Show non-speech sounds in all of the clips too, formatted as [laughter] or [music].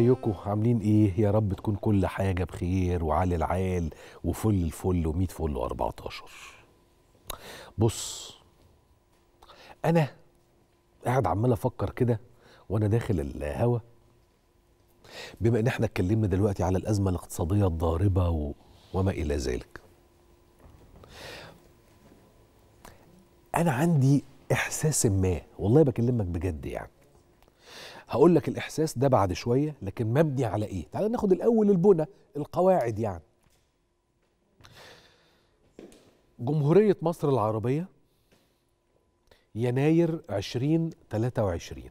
ازيكم عاملين ايه يا رب تكون كل حاجه بخير وعلى العال وفل الفل و100 فل و14 بص انا قاعد عمال افكر كده وانا داخل الهوا بما ان احنا اتكلمنا دلوقتي على الازمه الاقتصاديه الضاربه و... وما الى ذلك انا عندي احساس ما والله بكلمك بجد يعني هقول لك الإحساس ده بعد شوية لكن مبني على إيه؟ تعال ناخد الأول البنى القواعد يعني جمهورية مصر العربية يناير 2023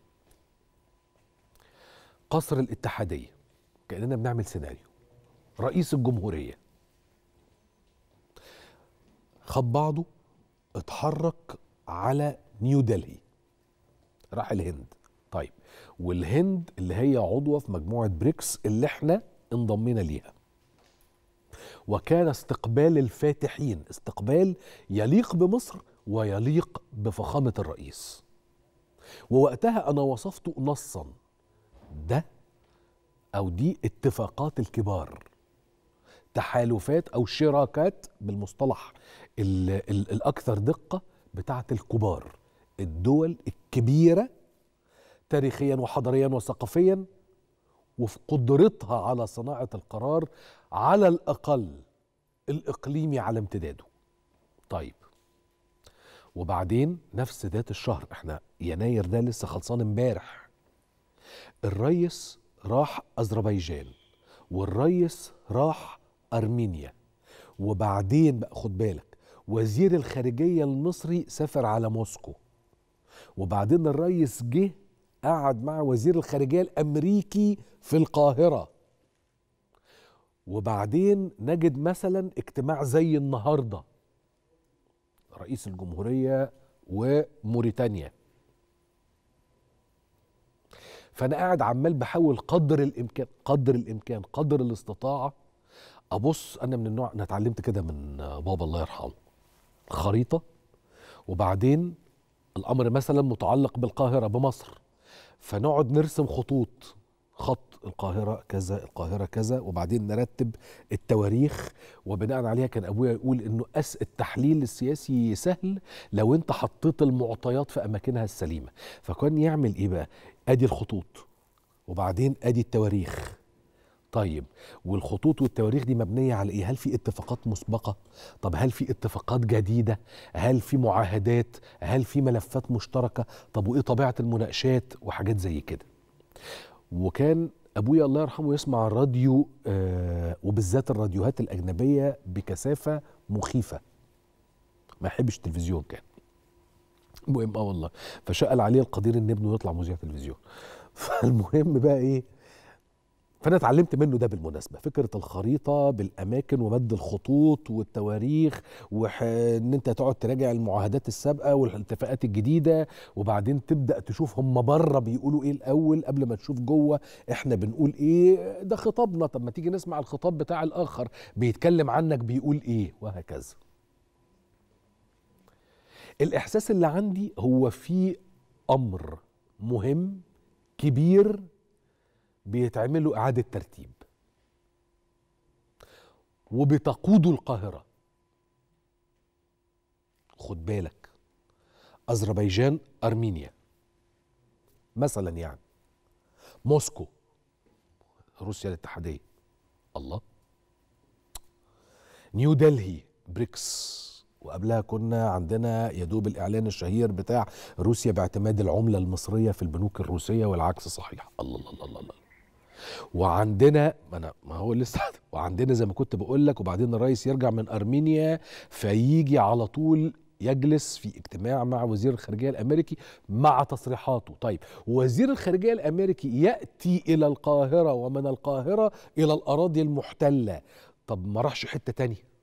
قصر الاتحادية كأننا بنعمل سيناريو رئيس الجمهورية خد بعضه اتحرك على نيو دلهي راح الهند طيب والهند اللي هي عضوة في مجموعة بريكس اللي احنا انضمينا ليها وكان استقبال الفاتحين استقبال يليق بمصر ويليق بفخامة الرئيس ووقتها أنا وصفته نصا ده أو دي اتفاقات الكبار تحالفات أو شراكات بالمصطلح الأكثر دقة بتاعت الكبار الدول الكبيرة تاريخيا وحضاريا وثقافيا وفي قدرتها على صناعه القرار على الاقل الاقليمي على امتداده. طيب وبعدين نفس ذات الشهر احنا يناير ده لسه خلصان امبارح الريس راح اذربيجان والريس راح ارمينيا وبعدين بقى خد بالك وزير الخارجيه المصري سافر على موسكو وبعدين الريس جه قعد مع وزير الخارجية الأمريكي في القاهرة وبعدين نجد مثلا اجتماع زي النهارده رئيس الجمهورية وموريتانيا فأنا قاعد عمال بحاول قدر الإمكان قدر الإمكان قدر الاستطاعة أبص أنا من النوع أنا اتعلمت كده من بابا الله يرحمه خريطة وبعدين الأمر مثلا متعلق بالقاهرة بمصر فنقعد نرسم خطوط خط القاهرة كذا القاهرة كذا وبعدين نرتب التواريخ وبناء عليها كان أبويا يقول إنه أس التحليل السياسي سهل لو أنت حطيت المعطيات في أماكنها السليمة فكان يعمل إيه بقى أدي الخطوط وبعدين أدي التواريخ طيب والخطوط والتواريخ دي مبنيه على ايه؟ هل في اتفاقات مسبقه؟ طب هل في اتفاقات جديده؟ هل في معاهدات؟ هل في ملفات مشتركه؟ طب وايه طبيعه المناقشات وحاجات زي كده؟ وكان ابويا الله يرحمه يسمع الراديو آه وبالذات الراديوهات الاجنبيه بكثافه مخيفه. ما يحبش التلفزيون كان. المهم اه والله فشقل عليه القدير ان ابنه يطلع مذيع تلفزيون. [laughs] فالمهم بقى ايه؟ فانا اتعلمت منه ده بالمناسبه فكره الخريطه بالاماكن ومد الخطوط والتواريخ وان انت تقعد تراجع المعاهدات السابقه والاتفاقات الجديده وبعدين تبدا تشوف هم بره بيقولوا ايه الاول قبل ما تشوف جوه احنا بنقول ايه ده خطابنا طب ما تيجي نسمع الخطاب بتاع الاخر بيتكلم عنك بيقول ايه وهكذا الاحساس اللي عندي هو في امر مهم كبير بيتعملوا إعادة ترتيب وبتقودوا القاهرة خد بالك أذربيجان أرمينيا مثلا يعني موسكو روسيا الاتحادية الله نيو دلهي بريكس وقبلها كنا عندنا يدوب الإعلان الشهير بتاع روسيا باعتماد العملة المصرية في البنوك الروسية والعكس صحيح الله الله الله الله, وعندنا ما انا ما هو لسه وعندنا زي ما كنت بقول لك وبعدين الرئيس يرجع من ارمينيا فيجي على طول يجلس في اجتماع مع وزير الخارجيه الامريكي مع تصريحاته طيب وزير الخارجيه الامريكي ياتي الى القاهره ومن القاهره الى الاراضي المحتله طب ما راحش حته تانية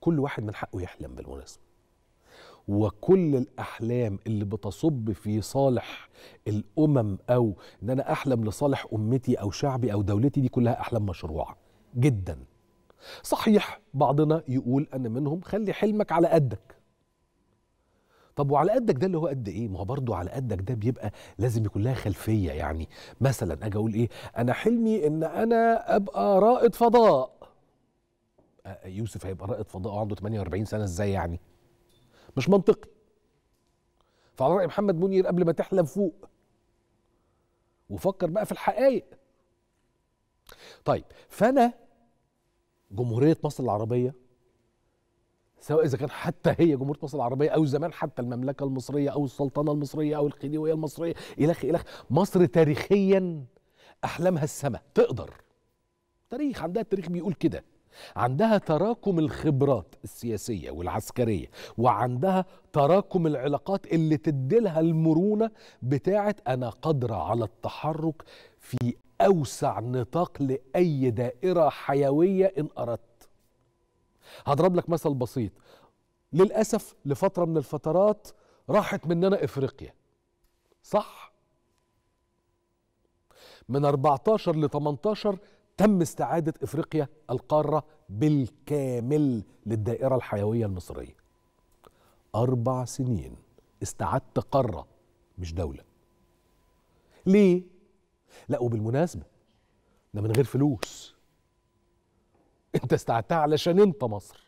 كل واحد من حقه يحلم بالمناسبه وكل الاحلام اللي بتصب في صالح الامم او ان انا احلم لصالح امتي او شعبي او دولتي دي كلها احلام مشروعه جدا صحيح بعضنا يقول ان منهم خلي حلمك على قدك طب وعلى قدك ده اللي هو قد ايه ما هو برضه على قدك ده بيبقى لازم يكون لها خلفيه يعني مثلا اجي اقول ايه انا حلمي ان انا ابقى رائد فضاء يوسف هيبقى رائد فضاء وعنده 48 سنه ازاي يعني مش منطقي فعلى رأي محمد منير قبل ما تحلم فوق وفكر بقى في الحقائق طيب فأنا جمهورية مصر العربية سواء إذا كان حتى هي جمهورية مصر العربية أو زمان حتى المملكة المصرية أو السلطنة المصرية أو الخديوية المصرية إلخ إلخ مصر تاريخيا أحلامها السماء تقدر تاريخ عندها التاريخ بيقول كده عندها تراكم الخبرات السياسية والعسكرية وعندها تراكم العلاقات اللي تدلها المرونة بتاعة أنا قادرة على التحرك في أوسع نطاق لأي دائرة حيوية إن أردت هضرب لك مثل بسيط للأسف لفترة من الفترات راحت مننا إفريقيا صح؟ من 14 ل 18 تم استعادة إفريقيا القارة بالكامل للدائرة الحيوية المصرية أربع سنين استعدت قارة مش دولة ليه؟ لا وبالمناسبة ده من غير فلوس انت استعدتها علشان انت مصر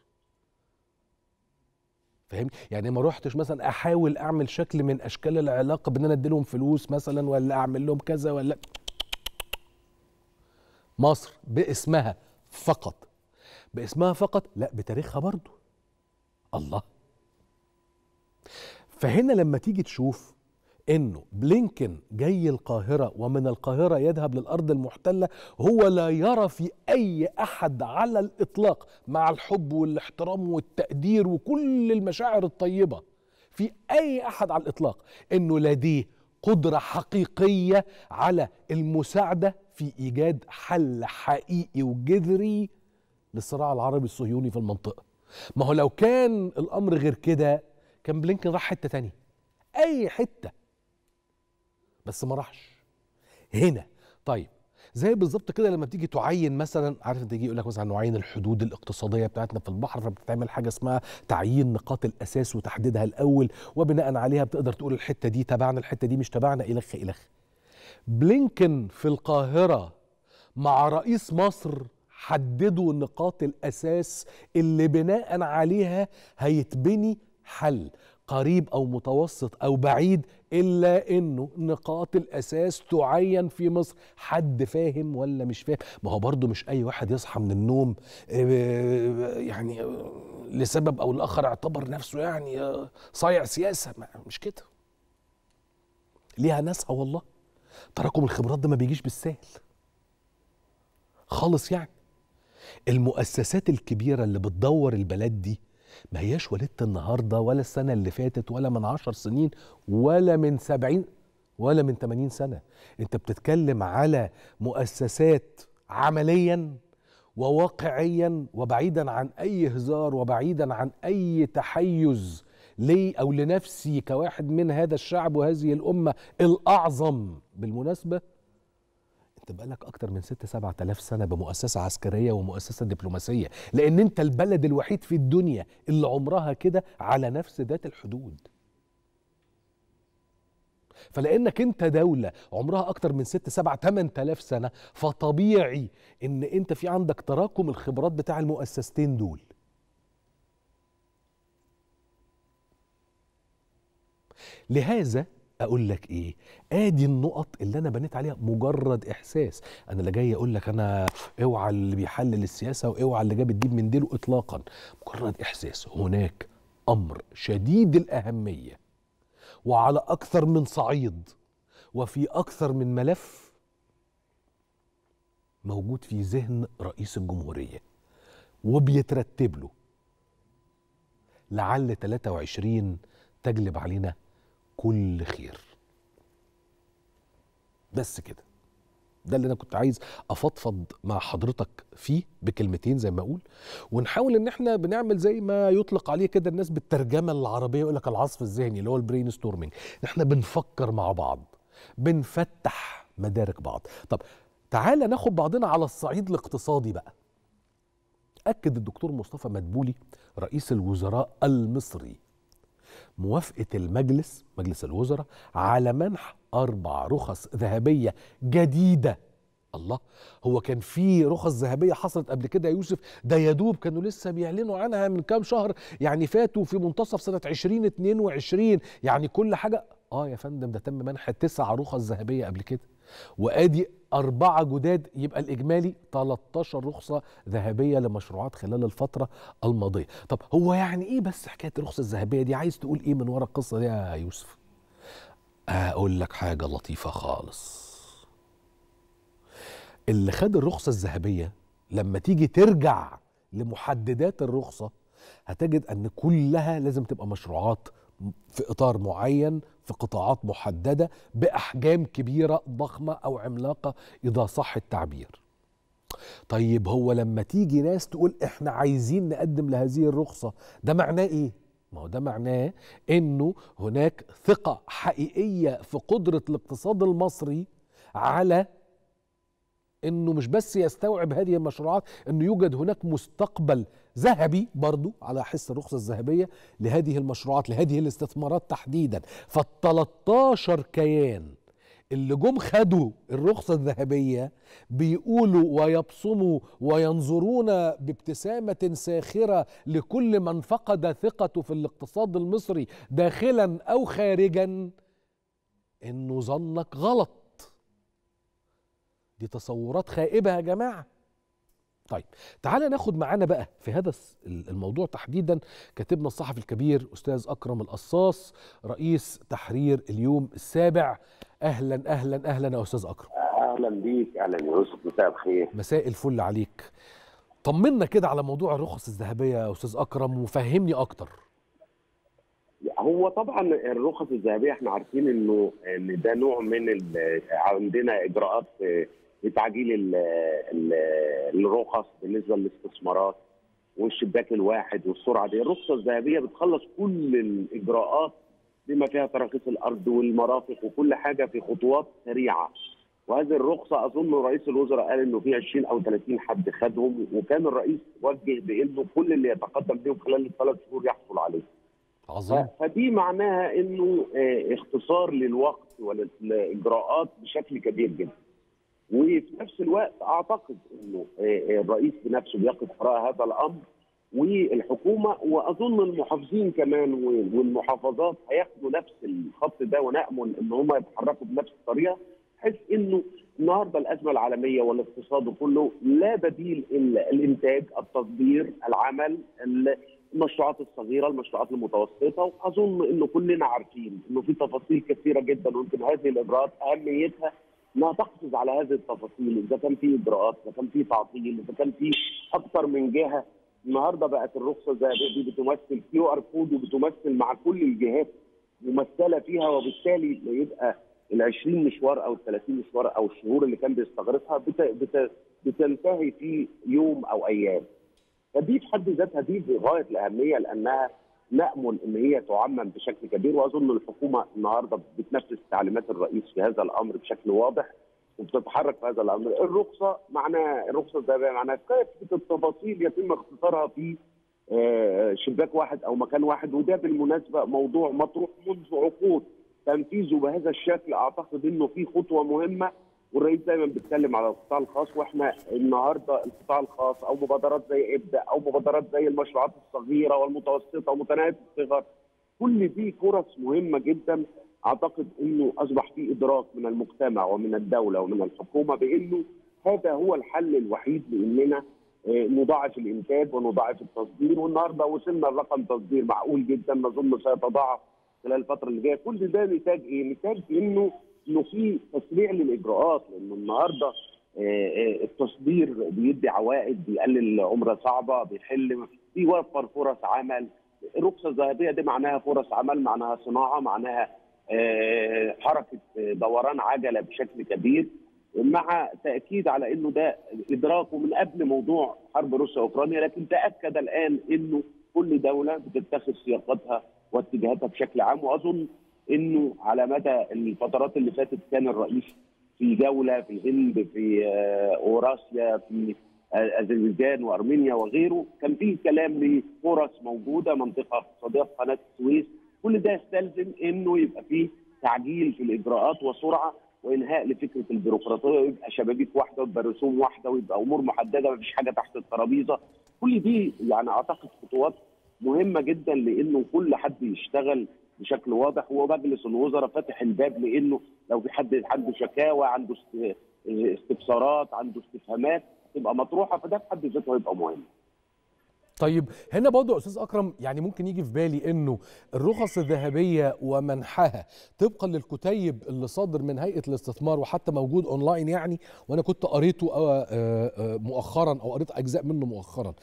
فاهمني يعني ما روحتش مثلا احاول اعمل شكل من اشكال العلاقه بان انا اديلهم فلوس مثلا ولا اعمل لهم كذا ولا مصر باسمها فقط باسمها فقط لا بتاريخها برضو الله فهنا لما تيجي تشوف انه بلينكن جاي القاهره ومن القاهره يذهب للارض المحتله هو لا يرى في اي احد على الاطلاق مع الحب والاحترام والتقدير وكل المشاعر الطيبه في اي احد على الاطلاق انه لا قدرة حقيقية على المساعدة في إيجاد حل حقيقي وجذري للصراع العربي الصهيوني في المنطقة ما هو لو كان الأمر غير كده كان بلينكن راح حتة تانية أي حتة بس ما راحش هنا طيب زي بالظبط كده لما بتيجي تعين مثلا عارف انت يجي يقول لك مثلا نعين الحدود الاقتصاديه بتاعتنا في البحر فبتتعمل حاجه اسمها تعيين نقاط الاساس وتحديدها الاول وبناء عليها بتقدر تقول الحته دي تبعنا الحته دي مش تبعنا الخ الخ بلينكن في القاهره مع رئيس مصر حددوا نقاط الاساس اللي بناء عليها هيتبني حل قريب او متوسط او بعيد الا انه نقاط الاساس تعين في مصر حد فاهم ولا مش فاهم ما هو برضه مش اي واحد يصحى من النوم آه، يعني آه، لسبب او لاخر اعتبر نفسه يعني آه، صايع سياسه مش كده ليها ناسها والله تراكم الخبرات ده ما بيجيش بالسهل خالص يعني المؤسسات الكبيره اللي بتدور البلد دي ما هياش ولدت النهاردة ولا السنة اللي فاتت ولا من عشر سنين ولا من سبعين ولا من 80 سنة انت بتتكلم على مؤسسات عمليا وواقعيا وبعيدا عن اي هزار وبعيدا عن اي تحيز لي او لنفسي كواحد من هذا الشعب وهذه الامه الاعظم بالمناسبه تبقى لك اكتر من 6 7000 سنه بمؤسسه عسكريه ومؤسسه دبلوماسيه لان انت البلد الوحيد في الدنيا اللي عمرها كده على نفس ذات الحدود فلانك انت دوله عمرها اكتر من 6 7 8000 سنه فطبيعي ان انت في عندك تراكم الخبرات بتاع المؤسستين دول لهذا اقول لك ايه ادي النقط اللي انا بنيت عليها مجرد احساس انا لا جاي اقول لك انا اوعى اللي بيحلل السياسه واوعى اللي جاب الديب من ديله اطلاقا مجرد احساس هناك امر شديد الاهميه وعلى اكثر من صعيد وفي اكثر من ملف موجود في ذهن رئيس الجمهوريه وبيترتب له لعل 23 تجلب علينا كل خير بس كده ده اللي انا كنت عايز افضفض مع حضرتك فيه بكلمتين زي ما اقول ونحاول ان احنا بنعمل زي ما يطلق عليه كده الناس بالترجمه العربيه يقول لك العصف الذهني اللي هو البرين ستورمنج احنا بنفكر مع بعض بنفتح مدارك بعض طب تعالى ناخد بعضنا على الصعيد الاقتصادي بقى اكد الدكتور مصطفى مدبولي رئيس الوزراء المصري موافقة المجلس مجلس الوزراء على منح أربع رخص ذهبية جديدة الله هو كان في رخص ذهبيه حصلت قبل كده يا يوسف ده يدوب كانوا لسه بيعلنوا عنها من كام شهر يعني فاتوا في منتصف سنه 2022 يعني كل حاجه اه يا فندم ده تم منح تسع رخص ذهبيه قبل كده وادي أربعة جداد يبقى الإجمالي 13 رخصة ذهبية لمشروعات خلال الفترة الماضية طب هو يعني إيه بس حكاية الرخصة الذهبية دي عايز تقول إيه من وراء القصة دي يا يوسف أقول لك حاجة لطيفة خالص اللي خد الرخصة الذهبية لما تيجي ترجع لمحددات الرخصة هتجد أن كلها لازم تبقى مشروعات في اطار معين في قطاعات محدده باحجام كبيره ضخمه او عملاقه اذا صح التعبير. طيب هو لما تيجي ناس تقول احنا عايزين نقدم لهذه الرخصه ده معناه ايه؟ ما هو ده معناه انه هناك ثقه حقيقيه في قدره الاقتصاد المصري على انه مش بس يستوعب هذه المشروعات انه يوجد هناك مستقبل ذهبي برضو على حس الرخصة الذهبية لهذه المشروعات لهذه الاستثمارات تحديدا فال13 كيان اللي جم خدوا الرخصة الذهبية بيقولوا ويبصموا وينظرون بابتسامة ساخرة لكل من فقد ثقته في الاقتصاد المصري داخلا أو خارجا إنه ظنك غلط دي تصورات خائبه يا جماعه طيب تعالى ناخد معانا بقى في هذا الموضوع تحديدا كاتبنا الصحفي الكبير استاذ اكرم القصاص رئيس تحرير اليوم السابع اهلا اهلا اهلا يا استاذ اكرم اهلا بيك اهلا يا يوسف مساء الخير مساء الفل عليك طمنا كده على موضوع الرخص الذهبيه يا استاذ اكرم وفهمني اكتر هو طبعا الرخص الذهبيه احنا عارفين انه ان ده نوع من عندنا اجراءات لتعجيل الرخص بالنسبه للاستثمارات والشباك الواحد والسرعه دي الرخصه الذهبيه بتخلص كل الاجراءات بما فيها تراخيص الارض والمرافق وكل حاجه في خطوات سريعه وهذه الرخصه اظن رئيس الوزراء قال انه في 20 او 30 حد خدهم وكان الرئيس وجه بانه كل اللي يتقدم بهم خلال الثلاث شهور يحصل عليه. عظيم فدي معناها انه آه، اختصار للوقت وللاجراءات بشكل كبير جدا. وفي نفس الوقت اعتقد انه إيه، إيه، الرئيس بنفسه بيقف وراء هذا الامر والحكومه واظن المحافظين كمان والمحافظات هياخدوا نفس الخط ده ونامل ان هم يتحركوا بنفس الطريقه بحيث انه النهارده الازمه العالميه والاقتصاد كله لا بديل الا الانتاج، التصدير، العمل، المشروعات الصغيره، المشروعات المتوسطه، واظن انه كلنا عارفين انه في تفاصيل كثيره جدا ويمكن هذه الاجراءات اهميتها انها تحفظ على هذه التفاصيل اذا كان في اجراءات اذا كان في تعطيل اذا كان في اكثر من جهه النهارده بقت الرخصه الذهبيه دي بتمثل كيو ار كود وبتمثل مع كل الجهات ممثله فيها وبالتالي يبقى ال 20 مشوار او ال 30 مشوار او الشهور اللي كان بيستغرقها بت... بت... بتنتهي في يوم او ايام. فدي في حد ذاتها دي غايه الاهميه لانها نامل ان هي تعمم بشكل كبير واظن الحكومه النهارده بتنفذ تعليمات الرئيس في هذا الامر بشكل واضح وبتتحرك في هذا الامر، الرخصه معناها الرخصه الذهبيه معناها كافه التفاصيل يتم اختصارها في آه، شباك واحد او مكان واحد وده بالمناسبه موضوع مطروح منذ عقود تنفيذه بهذا الشكل اعتقد انه في خطوه مهمه والرئيس دايما بيتكلم على القطاع الخاص واحنا النهارده القطاع الخاص او مبادرات زي ابدا او مبادرات زي المشروعات الصغيره والمتوسطه ومتناهيه الصغر كل دي فرص مهمه جدا اعتقد انه اصبح في ادراك من المجتمع ومن الدوله ومن الحكومه بانه هذا هو الحل الوحيد لاننا آه، نضاعف الانتاج ونضاعف التصدير والنهارده وصلنا لرقم تصدير معقول جدا نظن سيتضاعف خلال الفتره اللي جايه كل ده نتاج ايه؟ نتاج انه انه في تسريع للاجراءات لانه النهارده آه، آه، التصدير بيدي عوائد بيقلل عمره صعبه بيحل بيوفر فرص عمل الرخصه الذهبيه دي معناها فرص عمل معناها صناعه معناها آه، حركه دوران عجله بشكل كبير مع تاكيد على انه ده ادراكه من قبل موضوع حرب روسيا اوكرانيا لكن تاكد الان انه كل دوله بتتخذ سياقاتها واتجاهاتها بشكل عام واظن انه على مدى الفترات اللي فاتت كان الرئيس في دوله في الهند في آه، اوراسيا في آه، اذربيجان وارمينيا وغيره كان فيه كلام لفرص موجوده منطقه اقتصاديه قناه السويس كل ده يستلزم انه يبقى فيه تعجيل في الاجراءات وسرعه وانهاء لفكره البيروقراطيه ويبقى شبابيك واحده ويبقى رسوم واحده ويبقى امور محدده ما فيش حاجه تحت الترابيزه كل دي يعني اعتقد خطوات مهمه جدا لانه كل حد يشتغل بشكل واضح ومجلس الوزراء فاتح الباب لانه لو في حد عنده شكاوى عنده آه، استفسارات عنده استفهامات تبقى مطروحه فده في حد ذاته هيبقى مهم. طيب هنا برضه يا استاذ اكرم يعني ممكن يجي في بالي انه الرخص الذهبيه ومنحها طبقا للكتيب اللي صادر من هيئه الاستثمار وحتى موجود اونلاين يعني وانا كنت قريته آه، آه، مؤخرا او قريت اجزاء منه مؤخرا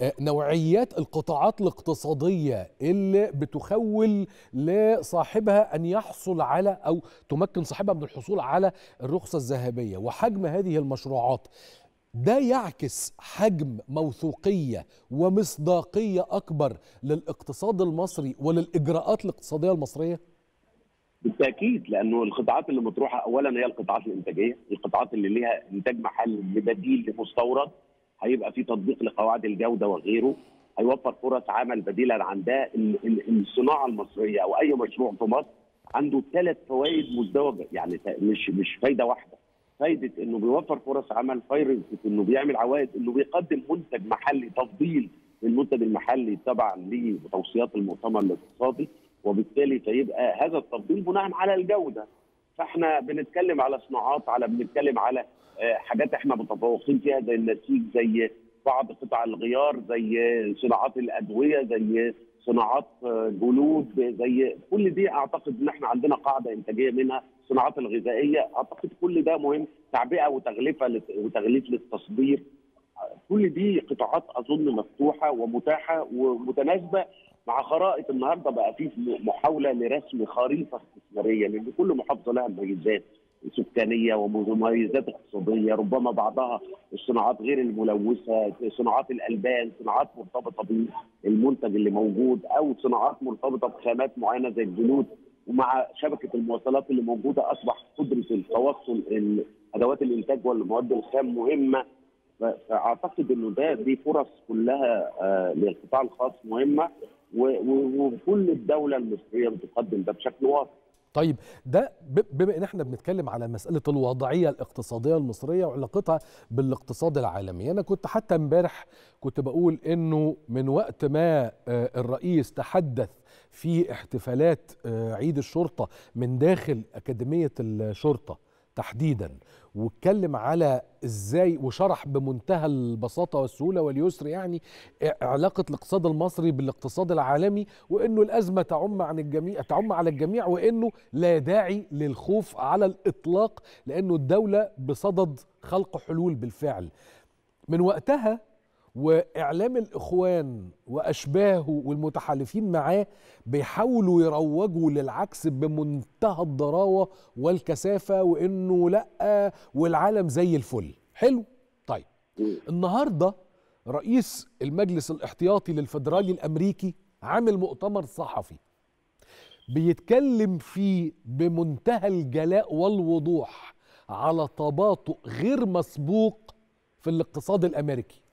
آه، نوعيات القطاعات الاقتصاديه اللي بتخول لصاحبها ان يحصل على او تمكن صاحبها من الحصول على الرخصه الذهبيه وحجم هذه المشروعات ده يعكس حجم موثوقيه ومصداقيه اكبر للاقتصاد المصري وللاجراءات الاقتصاديه المصريه؟ بالتاكيد لانه القطاعات اللي مطروحه اولا هي القطاعات الانتاجيه، القطاعات اللي ليها انتاج محلي لبديل لمستورد هيبقى في تطبيق لقواعد الجوده وغيره هيوفر فرص عمل بديلة عن ده الصناعه المصريه او اي مشروع في مصر عنده ثلاث فوائد مزدوجه يعني مش مش فايده واحده فايده انه بيوفر فرص عمل فايده انه بيعمل عوائد انه بيقدم منتج محلي تفضيل المنتج المحلي تبع لتوصيات المؤتمر الاقتصادي وبالتالي فيبقى هذا التفضيل بناء على الجوده فاحنا بنتكلم على صناعات على بنتكلم على آه، حاجات احنا متفوقين فيها زي النسيج زي بعض قطع الغيار زي صناعات الادويه زي صناعات جلود آه، زي كل دي اعتقد ان احنا عندنا قاعده انتاجيه منها الصناعات الغذائيه اعتقد كل ده مهم تعبئه وتغلفه وتغليف للتصدير كل دي قطاعات اظن مفتوحه ومتاحه ومتناسبه مع خرائط النهارده بقى في محاوله لرسم خريطه استثماريه لان كل محافظه لها مميزات سكانيه ومميزات اقتصاديه ربما بعضها الصناعات غير الملوثه صناعات الالبان صناعات مرتبطه بالمنتج اللي موجود او صناعات مرتبطه بخامات معينه زي الجلود ومع شبكه المواصلات اللي موجوده اصبح قدره التوصل ادوات الانتاج والمواد الخام مهمه فاعتقد انه ده دي فرص كلها آه، للقطاع الخاص مهمه وكل الدوله المصريه بتقدم ده بشكل واضح طيب ده بما ان احنا بنتكلم على مساله الوضعيه الاقتصاديه المصريه وعلاقتها بالاقتصاد العالمي انا كنت حتى امبارح كنت بقول انه من وقت ما آه، الرئيس تحدث في احتفالات آه، عيد الشرطه من داخل اكاديميه الشرطه تحديدا واتكلم على ازاي وشرح بمنتهى البساطه والسهوله واليسر يعني علاقه الاقتصاد المصري بالاقتصاد العالمي وانه الازمه تعم عن الجميع تعم على الجميع وانه لا داعي للخوف على الاطلاق لانه الدوله بصدد خلق حلول بالفعل من وقتها واعلام الاخوان واشباهه والمتحالفين معاه بيحاولوا يروجوا للعكس بمنتهى الضراوه والكثافه وانه لا والعالم زي الفل حلو طيب النهارده رئيس المجلس الاحتياطي للفدرالي الامريكي عامل مؤتمر صحفي بيتكلم فيه بمنتهى الجلاء والوضوح على تباطؤ غير مسبوق في الاقتصاد الامريكي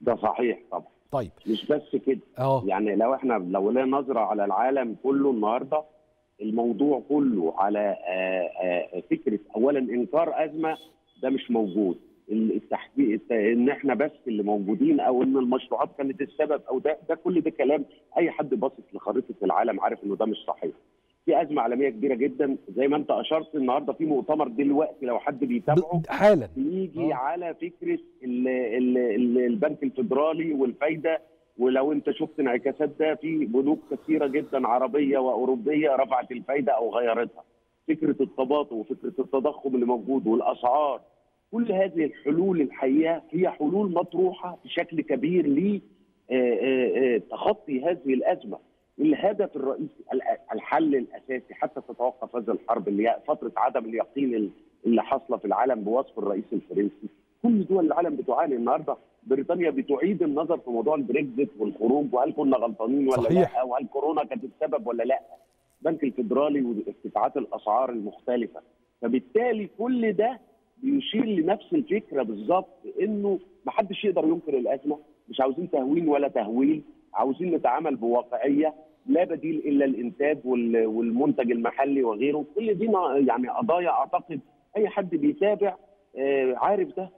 ده صحيح طبعا طيب مش بس كده أوه. يعني لو احنا لو لنا نظره على العالم كله النهارده الموضوع كله على آآ آه، آآ آه، فكره اولا انكار ازمه ده مش موجود التحقيق ان احنا بس اللي موجودين او ان المشروعات كانت السبب او ده ده كل ده كلام اي حد باصص لخريطه العالم عارف انه ده مش صحيح في ازمه عالميه كبيره جدا زي ما انت اشرت النهارده في مؤتمر دلوقتي لو حد بيتابعه حالا بيجي آه. على فكره الـ الـ الـ البنك الفيدرالي والفايده ولو انت شفت انعكاسات ده في بنوك كثيره جدا عربيه واوروبيه رفعت الفايده او غيرتها فكره التباطؤ وفكره التضخم اللي موجود والاسعار كل هذه الحلول الحقيقه هي حلول مطروحه بشكل كبير لتخطي آه، آه، هذه الازمه الهدف الرئيسي الحل الاساسي حتى تتوقف هذه الحرب اللي هي فتره عدم اليقين اللي حاصله في العالم بوصف الرئيس الفرنسي كل دول العالم بتعاني النهارده بريطانيا بتعيد النظر في موضوع البريكزت والخروج وهل كنا غلطانين ولا صحيح. لا وهل كورونا كانت السبب ولا لا البنك الفيدرالي وارتفاعات الاسعار المختلفه فبالتالي كل ده بيشير لنفس الفكره بالظبط انه محدش يقدر ينكر الازمه مش عاوزين تهوين ولا تهويل عاوزين نتعامل بواقعيه لا بديل الا الانتاج والمنتج المحلي وغيره كل دي يعني قضايا اعتقد اي حد بيتابع آه، عارف ده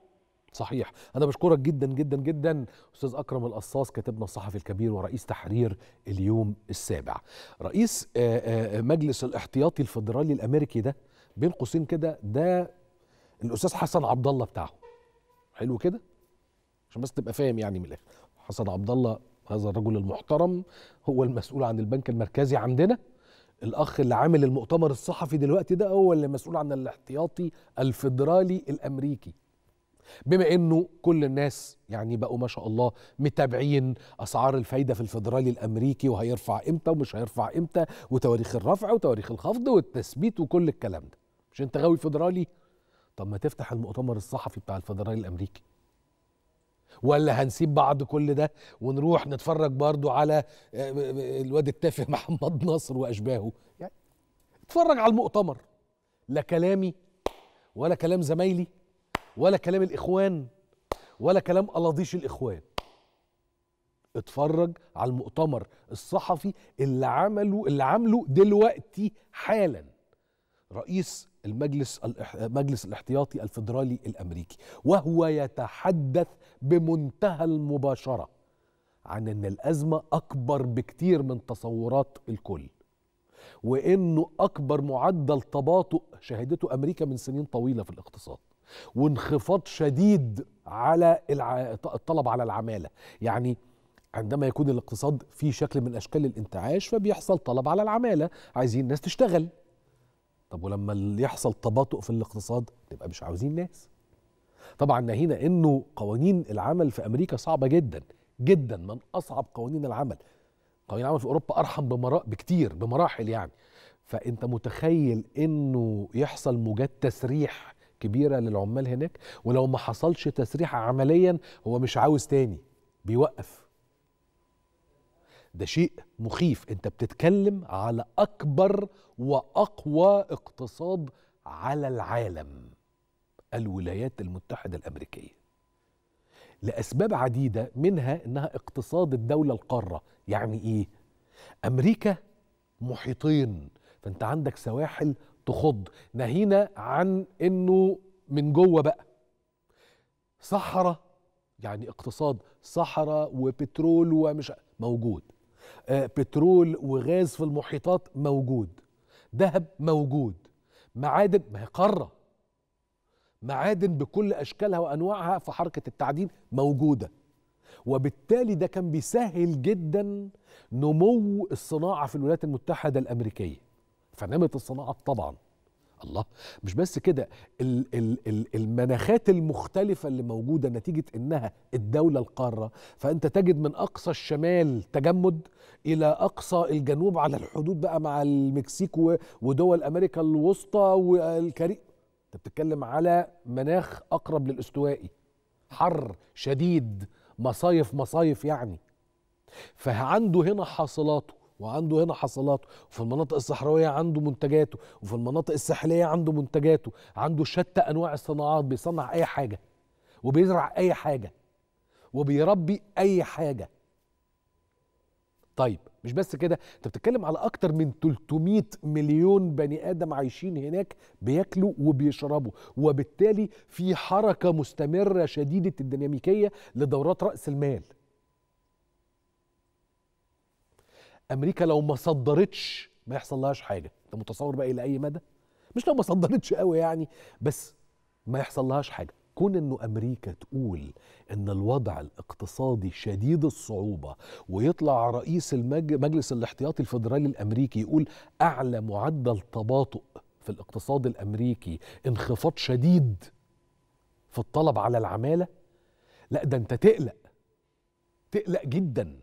صحيح انا بشكرك جدا جدا جدا استاذ اكرم القصاص كاتبنا الصحفي الكبير ورئيس تحرير اليوم السابع رئيس آه، آه، مجلس الاحتياطي الفدرالي الامريكي ده بين قوسين كده ده الاستاذ حسن عبد الله بتاعه حلو كده عشان بس تبقى فاهم يعني من الاخر حسن عبد الله هذا الرجل المحترم هو المسؤول عن البنك المركزي عندنا الاخ اللي عامل المؤتمر الصحفي دلوقتي ده هو اللي مسؤول عن الاحتياطي الفدرالي الامريكي بما انه كل الناس يعني بقوا ما شاء الله متابعين اسعار الفايده في الفدرالي الامريكي وهيرفع امتى ومش هيرفع امتى وتواريخ الرفع وتواريخ الخفض والتثبيت وكل الكلام ده مش انت غاوي فيدرالي طب ما تفتح المؤتمر الصحفي بتاع الفدرالي الامريكي ولا هنسيب بعض كل ده ونروح نتفرج برضو على آه، آه، الواد التافه [laughs] محمد نصر واشباهه يعني اتفرج على المؤتمر لا كلامي ولا كلام زمايلي ولا كلام الاخوان ولا كلام الاضيش الاخوان اتفرج على المؤتمر الصحفي اللي عمله اللي عامله دلوقتي حالا رئيس المجلس مجلس الاحتياطي الفدرالي الامريكي وهو يتحدث بمنتهى المباشره عن ان الازمه اكبر بكتير من تصورات الكل وانه اكبر معدل تباطؤ شهدته امريكا من سنين طويله في الاقتصاد وانخفاض شديد على الع... الطلب على العماله يعني عندما يكون الاقتصاد في شكل من اشكال الانتعاش فبيحصل طلب على العماله عايزين الناس تشتغل طب ولما يحصل تباطؤ في الاقتصاد نبقى مش عاوزين ناس طبعا ناهينا انه قوانين العمل في امريكا صعبه جدا جدا من اصعب قوانين العمل قوانين العمل في اوروبا ارحم بمرا... بكتير بمراحل يعني فانت متخيل انه يحصل موجات تسريح كبيره للعمال هناك ولو ما حصلش تسريح عمليا هو مش عاوز تاني بيوقف ده شيء مخيف انت بتتكلم على اكبر واقوى اقتصاد على العالم الولايات المتحده الامريكيه لاسباب عديده منها انها اقتصاد الدوله القاره يعني ايه امريكا محيطين فانت عندك سواحل تخض ناهينا عن انه من جوه بقى صحراء يعني اقتصاد صحراء وبترول ومش موجود آه، بترول وغاز في المحيطات موجود ذهب موجود معادن ما هي قاره معادن بكل اشكالها وانواعها في حركه التعدين موجوده وبالتالي ده كان بيسهل جدا نمو الصناعه في الولايات المتحده الامريكيه فنمت الصناعه طبعا الله مش بس كده ال ال ال المناخات المختلفة اللي موجودة نتيجة إنها الدولة القارة فأنت تجد من أقصى الشمال تجمد إلى أقصى الجنوب على الحدود بقى مع المكسيك ودول أمريكا الوسطى والكاري أنت بتتكلم على مناخ أقرب للاستوائي حر شديد مصايف مصايف يعني فعنده هنا حاصلاته وعنده هنا حصلاته وفي المناطق الصحراوية عنده منتجاته وفي المناطق الساحلية عنده منتجاته عنده شتى أنواع الصناعات بيصنع أي حاجة وبيزرع أي حاجة وبيربي أي حاجة طيب مش بس كده انت بتتكلم على اكتر من 300 مليون بني ادم عايشين هناك بياكلوا وبيشربوا وبالتالي في حركه مستمره شديده الديناميكيه لدورات راس المال امريكا لو ما صدرتش ما يحصل لهاش حاجه انت متصور بقى الى اي مدى مش لو ما صدرتش قوي يعني بس ما يحصل لهاش حاجه كون انه امريكا تقول ان الوضع الاقتصادي شديد الصعوبه ويطلع رئيس مجلس الاحتياطي الفدرالي الامريكي يقول اعلى معدل تباطؤ في الاقتصاد الامريكي انخفاض شديد في الطلب على العماله لا ده انت تقلق تقلق جدا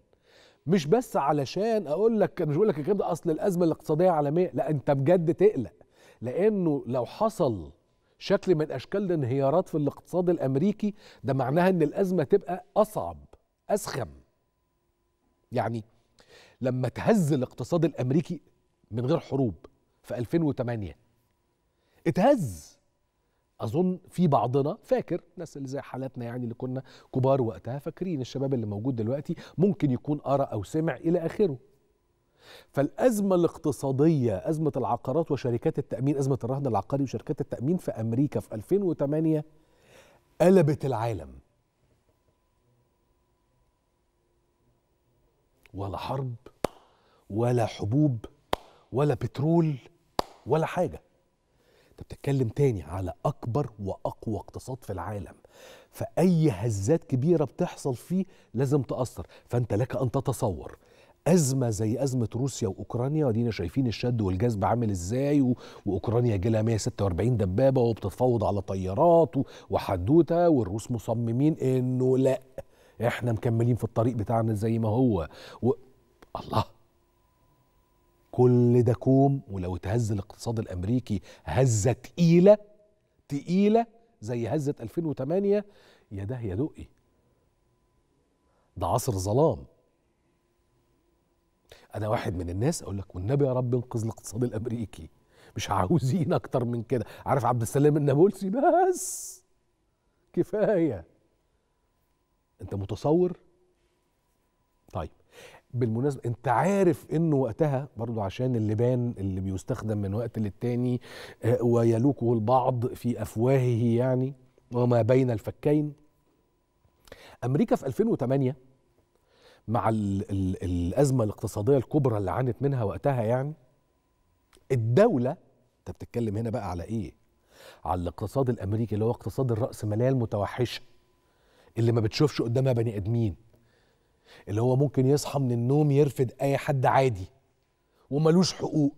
مش بس علشان اقول لك مش بقول لك الكلام ده اصل الازمه الاقتصاديه عالميه لا انت بجد تقلق لانه لو حصل شكل من اشكال الانهيارات في الاقتصاد الامريكي ده معناها ان الازمه تبقى اصعب اسخم يعني لما تهز الاقتصاد الامريكي من غير حروب في 2008 اتهز اظن في بعضنا فاكر الناس اللي زي حالاتنا يعني اللي كنا كبار وقتها فاكرين الشباب اللي موجود دلوقتي ممكن يكون قرا او سمع الى اخره فالأزمة الاقتصادية أزمة العقارات وشركات التأمين أزمة الرهن العقاري وشركات التأمين في أمريكا في 2008 قلبت العالم ولا حرب ولا حبوب ولا بترول ولا حاجه انت بتتكلم تاني على اكبر واقوى اقتصاد في العالم فاي هزات كبيره بتحصل فيه لازم تاثر فانت لك ان تتصور أزمة زي أزمة روسيا وأوكرانيا ودينا شايفين الشد والجذب عامل إزاي و... وأوكرانيا جالها 146 دبابة وبتتفاوض على طيارات و... وحدوتة والروس مصممين إنه لأ إحنا مكملين في الطريق بتاعنا زي ما هو و... الله كل ده كوم ولو اتهز الاقتصاد الامريكي هزه تقيله تقيله زي هزه 2008 يا ده يا دقي ده عصر ظلام انا واحد من الناس اقول لك والنبي يا رب انقذ الاقتصاد الامريكي مش عاوزين اكتر من كده عارف عبد السلام النابلسي بس كفايه انت متصور بالمناسبه انت عارف انه وقتها برضو عشان اللبان اللي بيستخدم من وقت للتاني آه، ويلوكه البعض في افواهه يعني وما بين الفكين امريكا في 2008 مع الـ الـ الازمه الاقتصاديه الكبرى اللي عانت منها وقتها يعني الدوله انت بتتكلم هنا بقى على ايه على الاقتصاد الامريكي اللي هو اقتصاد الراسماليه المتوحشه اللي ما بتشوفش قدامها بني ادمين اللي هو ممكن يصحى من النوم يرفد اي حد عادي وملوش حقوق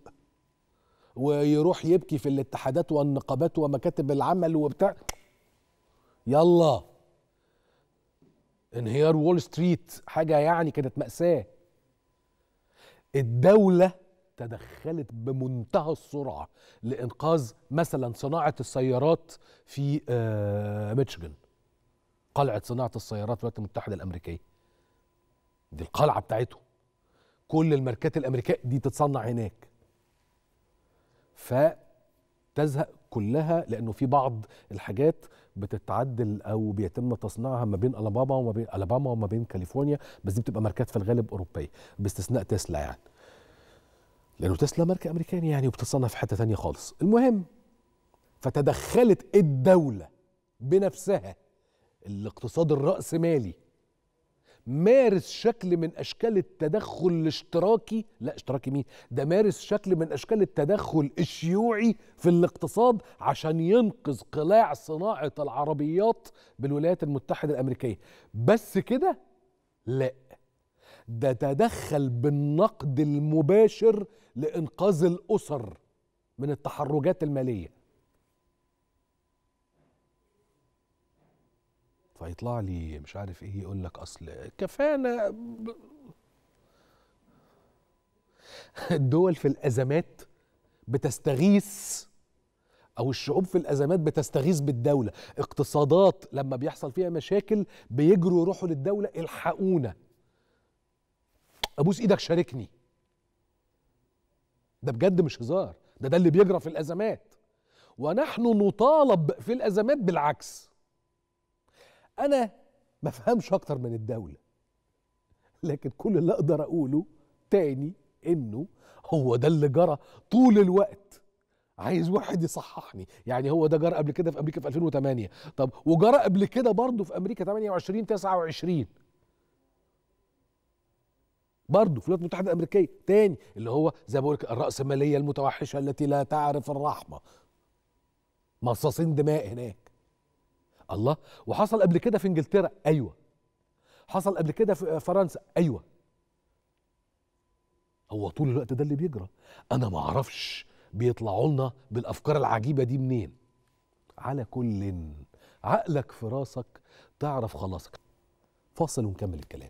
ويروح يبكي في الاتحادات والنقابات ومكاتب العمل وبتاع يلا انهيار وول ستريت حاجه يعني كانت ماساه الدوله تدخلت بمنتهى السرعه لانقاذ مثلا صناعه السيارات في آه، ميشيغان قلعه صناعه السيارات في الولايات المتحده الامريكيه دي القلعه بتاعتهم كل الماركات الامريكيه دي تتصنع هناك فتزهق كلها لانه في بعض الحاجات بتتعدل او بيتم تصنيعها ما بين الاباما وما بين الاباما وما بين كاليفورنيا بس دي بتبقى ماركات في الغالب اوروبيه باستثناء تسلا يعني لانه تسلا ماركه امريكاني يعني وبتتصنع في حته ثانيه خالص المهم فتدخلت الدوله بنفسها الاقتصاد الراسمالي مارس شكل من اشكال التدخل الاشتراكي لا اشتراكي مين ده مارس شكل من اشكال التدخل الشيوعي في الاقتصاد عشان ينقذ قلاع صناعه العربيات بالولايات المتحده الامريكيه بس كده لا ده تدخل بالنقد المباشر لانقاذ الاسر من التحرجات الماليه فيطلع لي مش عارف ايه يقول لك اصل كفانا الدول في الازمات بتستغيث او الشعوب في الازمات بتستغيث بالدوله اقتصادات لما بيحصل فيها مشاكل بيجروا يروحوا للدوله الحقونا ابوس ايدك شاركني ده بجد مش هزار ده ده اللي بيجرى في الازمات ونحن نطالب في الازمات بالعكس انا ما فهمش اكتر من الدوله لكن كل اللي اقدر اقوله تاني انه هو ده اللي جرى طول الوقت عايز واحد يصححني يعني هو ده جرى قبل كده في امريكا في 2008 طب وجرى قبل كده برضه في امريكا 28 29 برضه في الولايات المتحده الامريكيه تاني اللي هو زي ما بقول لك الراسماليه المتوحشه التي لا تعرف الرحمه مصاصين دماء هناك الله وحصل قبل كده في انجلترا ايوه حصل قبل كده في فرنسا ايوه هو طول الوقت ده اللي بيجرى انا ما اعرفش بيطلعوا لنا بالافكار العجيبه دي منين على كل عقلك في راسك تعرف خلاصك فاصل ونكمل الكلام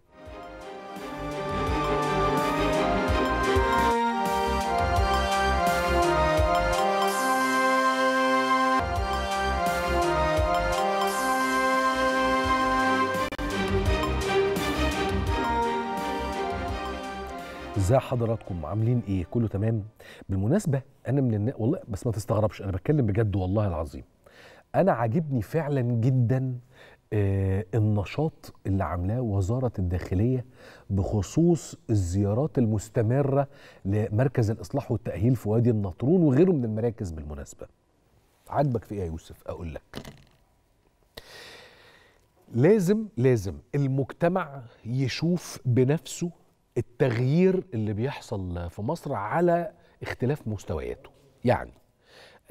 ازاي حضراتكم عاملين ايه كله تمام بالمناسبه انا من الناس والله بس ما تستغربش انا بتكلم بجد والله العظيم انا عاجبني فعلا جدا آه النشاط اللي عاملاه وزاره الداخليه بخصوص الزيارات المستمره لمركز الاصلاح والتاهيل في وادي النطرون وغيره من المراكز بالمناسبه عاجبك في ايه يا يوسف اقول لك لازم لازم المجتمع يشوف بنفسه التغيير اللي بيحصل في مصر على اختلاف مستوياته يعني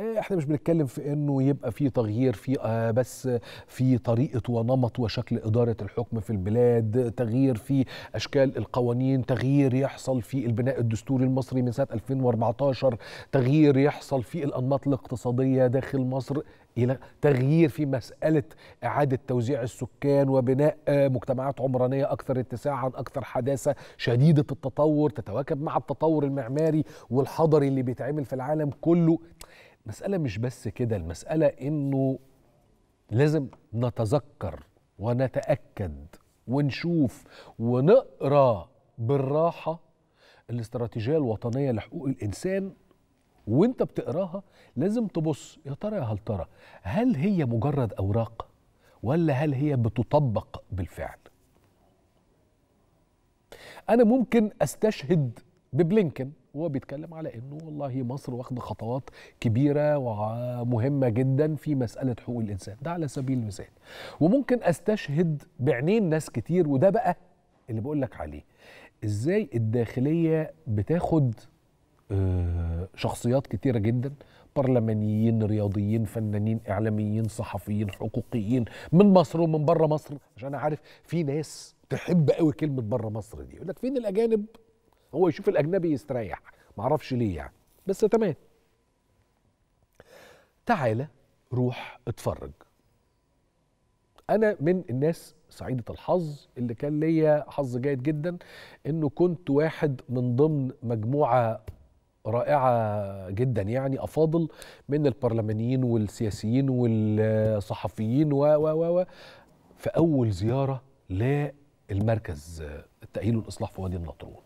آه، احنا مش بنتكلم في انه يبقى في تغيير في آه بس في طريقه ونمط وشكل اداره الحكم في البلاد تغيير في اشكال القوانين تغيير يحصل في البناء الدستوري المصري من سنه 2014 تغيير يحصل في الانماط الاقتصاديه داخل مصر تغيير في مسألة إعادة توزيع السكان وبناء مجتمعات عمرانية أكثر اتساعا أكثر حداثة شديدة التطور تتواكب مع التطور المعماري والحضري اللي بيتعمل في العالم كله مسألة مش بس كده المسألة إنه لازم نتذكر ونتأكد ونشوف ونقرأ بالراحة الاستراتيجية الوطنية لحقوق الإنسان وانت بتقراها لازم تبص يا ترى يا هل ترى هل هي مجرد اوراق ولا هل هي بتطبق بالفعل انا ممكن استشهد ببلينكن وهو بيتكلم على انه والله مصر واخده خطوات كبيره ومهمه جدا في مساله حقوق الانسان ده على سبيل المثال وممكن استشهد بعينين ناس كتير وده بقى اللي بقول لك عليه ازاي الداخليه بتاخد آه، شخصيات كتيرة جدا برلمانيين رياضيين فنانين اعلاميين صحفيين حقوقيين من مصر ومن بره مصر عشان انا عارف في ناس تحب قوي كلمه بره مصر دي يقول لك فين الاجانب هو يشوف الاجنبي يستريح معرفش ليه يعني بس تمام تعالى روح اتفرج انا من الناس سعيدة الحظ اللي كان ليا حظ جيد جدا انه كنت واحد من ضمن مجموعة رائعه جدا يعني افاضل من البرلمانيين والسياسيين والصحفيين و و و في اول زياره للمركز التاهيل والاصلاح في وادي النطرون.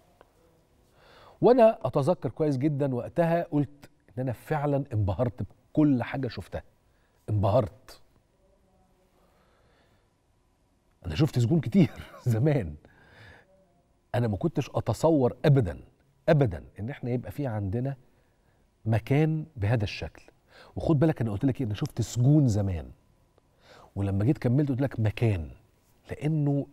وانا اتذكر كويس جدا وقتها قلت ان انا فعلا انبهرت بكل حاجه شفتها. انبهرت. انا شفت سجون كتير [laughs] زمان. انا ما كنتش اتصور ابدا ابدا ان احنا يبقى في عندنا مكان بهذا الشكل وخد بالك انا قلت لك ايه انا شفت سجون زمان ولما جيت كملت قلت لك مكان لانه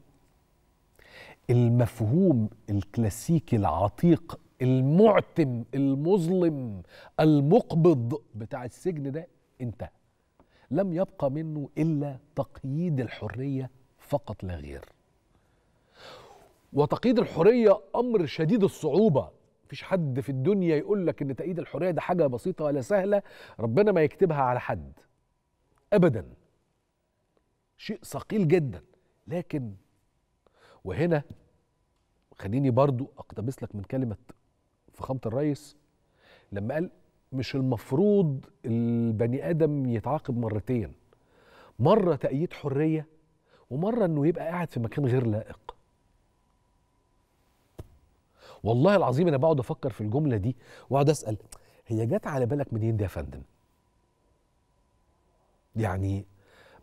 المفهوم الكلاسيكي العتيق المعتم المظلم المقبض بتاع السجن ده انتهى لم يبقى منه الا تقييد الحريه فقط لا غير وتقييد الحريه امر شديد الصعوبه مفيش حد في الدنيا يقول لك ان تأييد الحريه ده حاجه بسيطه ولا سهله ربنا ما يكتبها على حد ابدا شيء ثقيل جدا لكن وهنا خليني برضو اقتبس لك من كلمه فخامه الرئيس لما قال مش المفروض البني ادم يتعاقب مرتين مره تأييد حريه ومره انه يبقى قاعد في مكان غير لائق والله العظيم انا بقعد افكر في الجمله دي واقعد اسال هي جت على بالك منين دي يا فندم يعني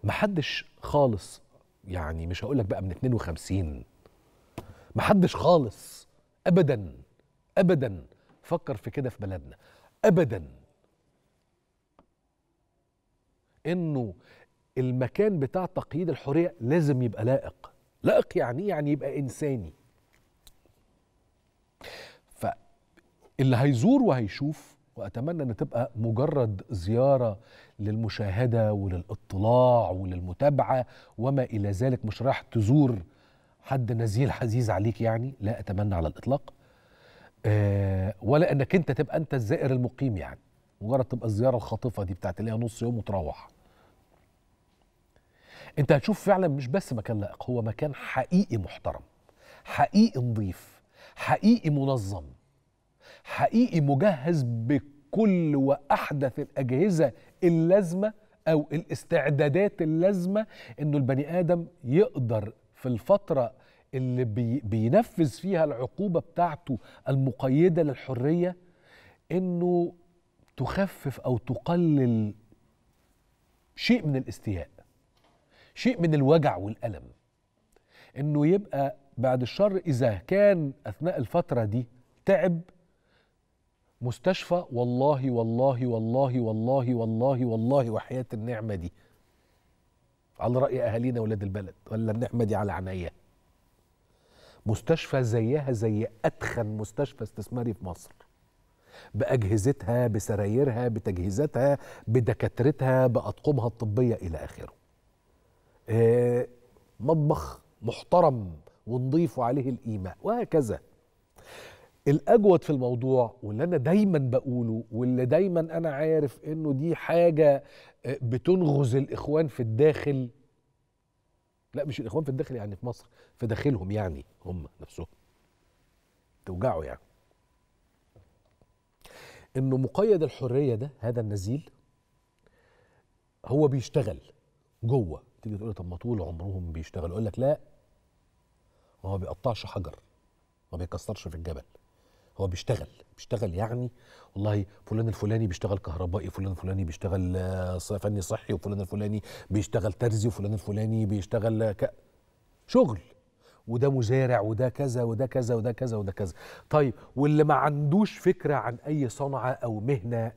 ما حدش خالص يعني مش هقول لك بقى من 52 ما حدش خالص ابدا ابدا فكر في كده في بلدنا ابدا انه المكان بتاع تقييد الحريه لازم يبقى لائق لائق يعني إيه؟ يعني يبقى انساني فاللي هيزور وهيشوف واتمنى ان تبقى مجرد زياره للمشاهده وللاطلاع وللمتابعه وما الى ذلك مش رايح تزور حد نزيل عزيز عليك يعني لا اتمنى على الاطلاق أه ولا انك انت تبقى انت الزائر المقيم يعني مجرد تبقى الزياره الخاطفه دي بتاعت اللي هي نص يوم وتروح انت هتشوف فعلا مش بس مكان لائق هو مكان حقيقي محترم حقيقي نظيف حقيقي منظم حقيقي مجهز بكل واحدث الاجهزه اللازمه او الاستعدادات اللازمه انه البني ادم يقدر في الفتره اللي بي بينفذ فيها العقوبه بتاعته المقيده للحريه انه تخفف او تقلل شيء من الاستياء شيء من الوجع والالم انه يبقى بعد الشر إذا كان أثناء الفترة دي تعب مستشفى والله والله والله والله والله والله وحياة النعمة دي على رأي أهالينا ولاد البلد ولا النعمة دي على عناية مستشفى زيها زي أتخن مستشفى استثماري في مصر بأجهزتها بسرايرها بتجهيزاتها بدكاترتها بأطقمها الطبية إلى آخره آه، مطبخ محترم ونضيف عليه الإيماء وهكذا الأجود في الموضوع واللي أنا دايما بقوله واللي دايما أنا عارف إنه دي حاجة آه، بتنغز الإخوان في الداخل لا مش الإخوان في الداخل يعني في مصر في داخلهم يعني هم نفسهم توجعوا يعني إنه مقيد الحرية ده هذا النزيل هو بيشتغل جوه تيجي تقول طب ما طول عمرهم بيشتغلوا يقول لك لا ما هو بيقطعش حجر ما بيكسرش في الجبل هو بيشتغل بيشتغل يعني والله فلان الفلاني بيشتغل كهربائي فلان الفلاني بيشتغل آه، فني صحي وفلان الفلاني بيشتغل ترزي وفلان الفلاني بيشتغل ك... شغل وده مزارع وده كذا وده كذا وده كذا وده كذا طيب واللي ما عندوش فكرة عن أي صنعة أو مهنة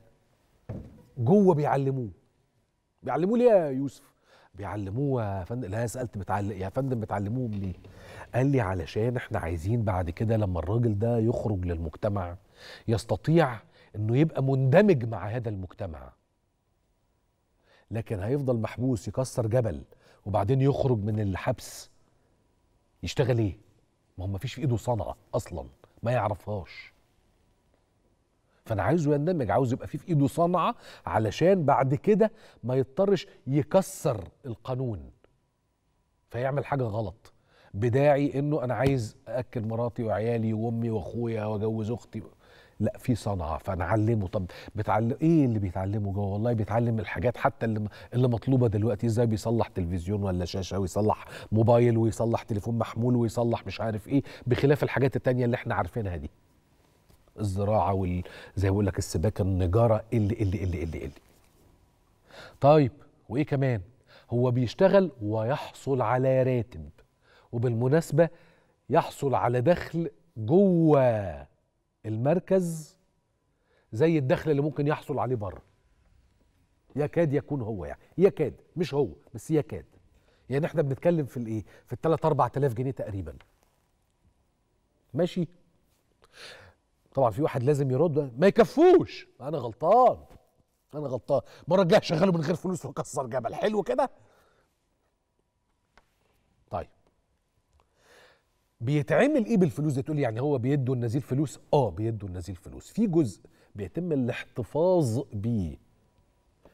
جوه بيعلموه بيعلموه ليه يا يوسف بيعلموه يا فندم لا سالت بتعلم يا فندم بتعلموه ليه قال لي علشان احنا عايزين بعد كده لما الراجل ده يخرج للمجتمع يستطيع انه يبقى مندمج مع هذا المجتمع لكن هيفضل محبوس يكسر جبل وبعدين يخرج من الحبس يشتغل ايه ما هو مفيش في ايده صنعه اصلا ما يعرفهاش فانا عايزه يندمج عاوز يبقى فيه في ايده صنعه علشان بعد كده ما يضطرش يكسر القانون فيعمل حاجه غلط بداعي انه انا عايز اكل مراتي وعيالي وامي واخويا واجوز اختي لا في صنعه فانا علمه طب بتعلم ايه اللي بيتعلمه جوه والله بيتعلم الحاجات حتى اللي اللي مطلوبه دلوقتي ازاي بيصلح تلفزيون ولا شاشه ويصلح موبايل ويصلح تليفون محمول ويصلح مش عارف ايه بخلاف الحاجات التانية اللي احنا عارفينها دي الزراعه وال زي ما بقول لك السباكه النجاره اللي اللي اللي اللي اللي طيب وايه كمان هو بيشتغل ويحصل على راتب وبالمناسبه يحصل على دخل جوه المركز زي الدخل اللي ممكن يحصل عليه بره يكاد يكون هو يعني يكاد مش هو بس يكاد يعني احنا بنتكلم في الايه في الثلاث اربع تلاف جنيه تقريبا ماشي طبعا في واحد لازم يرد ما يكفوش انا غلطان انا غلطان مرة الجايه شغله من غير فلوس وكسر جبل حلو كده طيب بيتعمل ايه بالفلوس دي تقول يعني هو بيدوا النزيل فلوس اه بيدوا النزيل فلوس في جزء بيتم الاحتفاظ بيه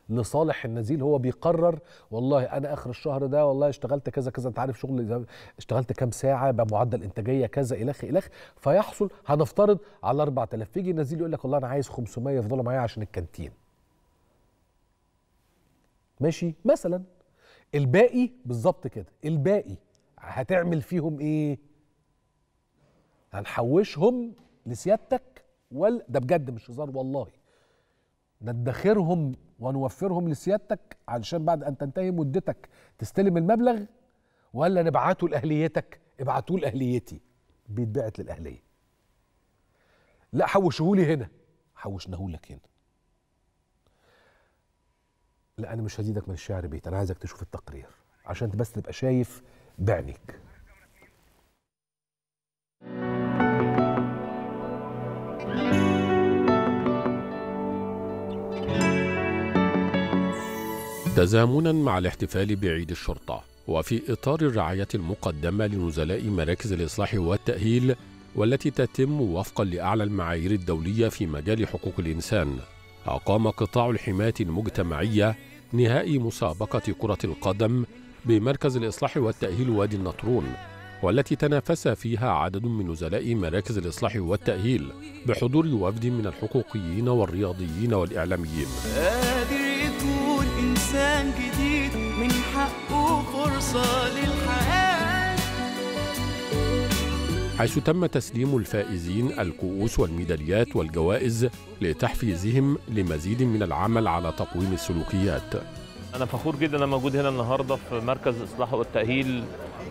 لصالح النزيل هو بيقرر والله انا اخر الشهر ده والله اشتغلت كذا كذا انت عارف شغل اشتغلت كام ساعه بمعدل انتاجيه كذا الخ الخ فيحصل هنفترض على 4000 فيجي النزيل يقول لك والله انا عايز 500 يفضلوا معايا عشان الكانتين ماشي مثلا الباقي بالظبط كده الباقي هتعمل فيهم ايه هنحوشهم لسيادتك ولا ده بجد مش هزار والله ندخرهم ونوفرهم لسيادتك علشان بعد ان تنتهي مدتك تستلم المبلغ ولا نبعته لاهليتك ابعتوه لاهليتي بيتبعت للاهليه لا حوشهولي هنا حوشناهولك هنا لا انا مش هزيدك من الشعر بيت انا عايزك تشوف التقرير عشان بس تبقى شايف بعينيك تزامنا مع الاحتفال بعيد الشرطة وفي إطار الرعاية المقدمة لنزلاء مراكز الإصلاح والتأهيل والتي تتم وفقا لأعلى المعايير الدولية في مجال حقوق الإنسان أقام قطاع الحماية المجتمعية نهائي مسابقة كرة القدم بمركز الإصلاح والتأهيل وادي النطرون والتي تنافس فيها عدد من نزلاء مراكز الإصلاح والتأهيل بحضور وفد من الحقوقيين والرياضيين والإعلاميين إنسان جديد من حقه فرصة للحياة حيث تم تسليم الفائزين الكؤوس والميداليات والجوائز لتحفيزهم لمزيد من العمل على تقويم السلوكيات انا فخور جدا انا موجود هنا النهارده في مركز اصلاح والتاهيل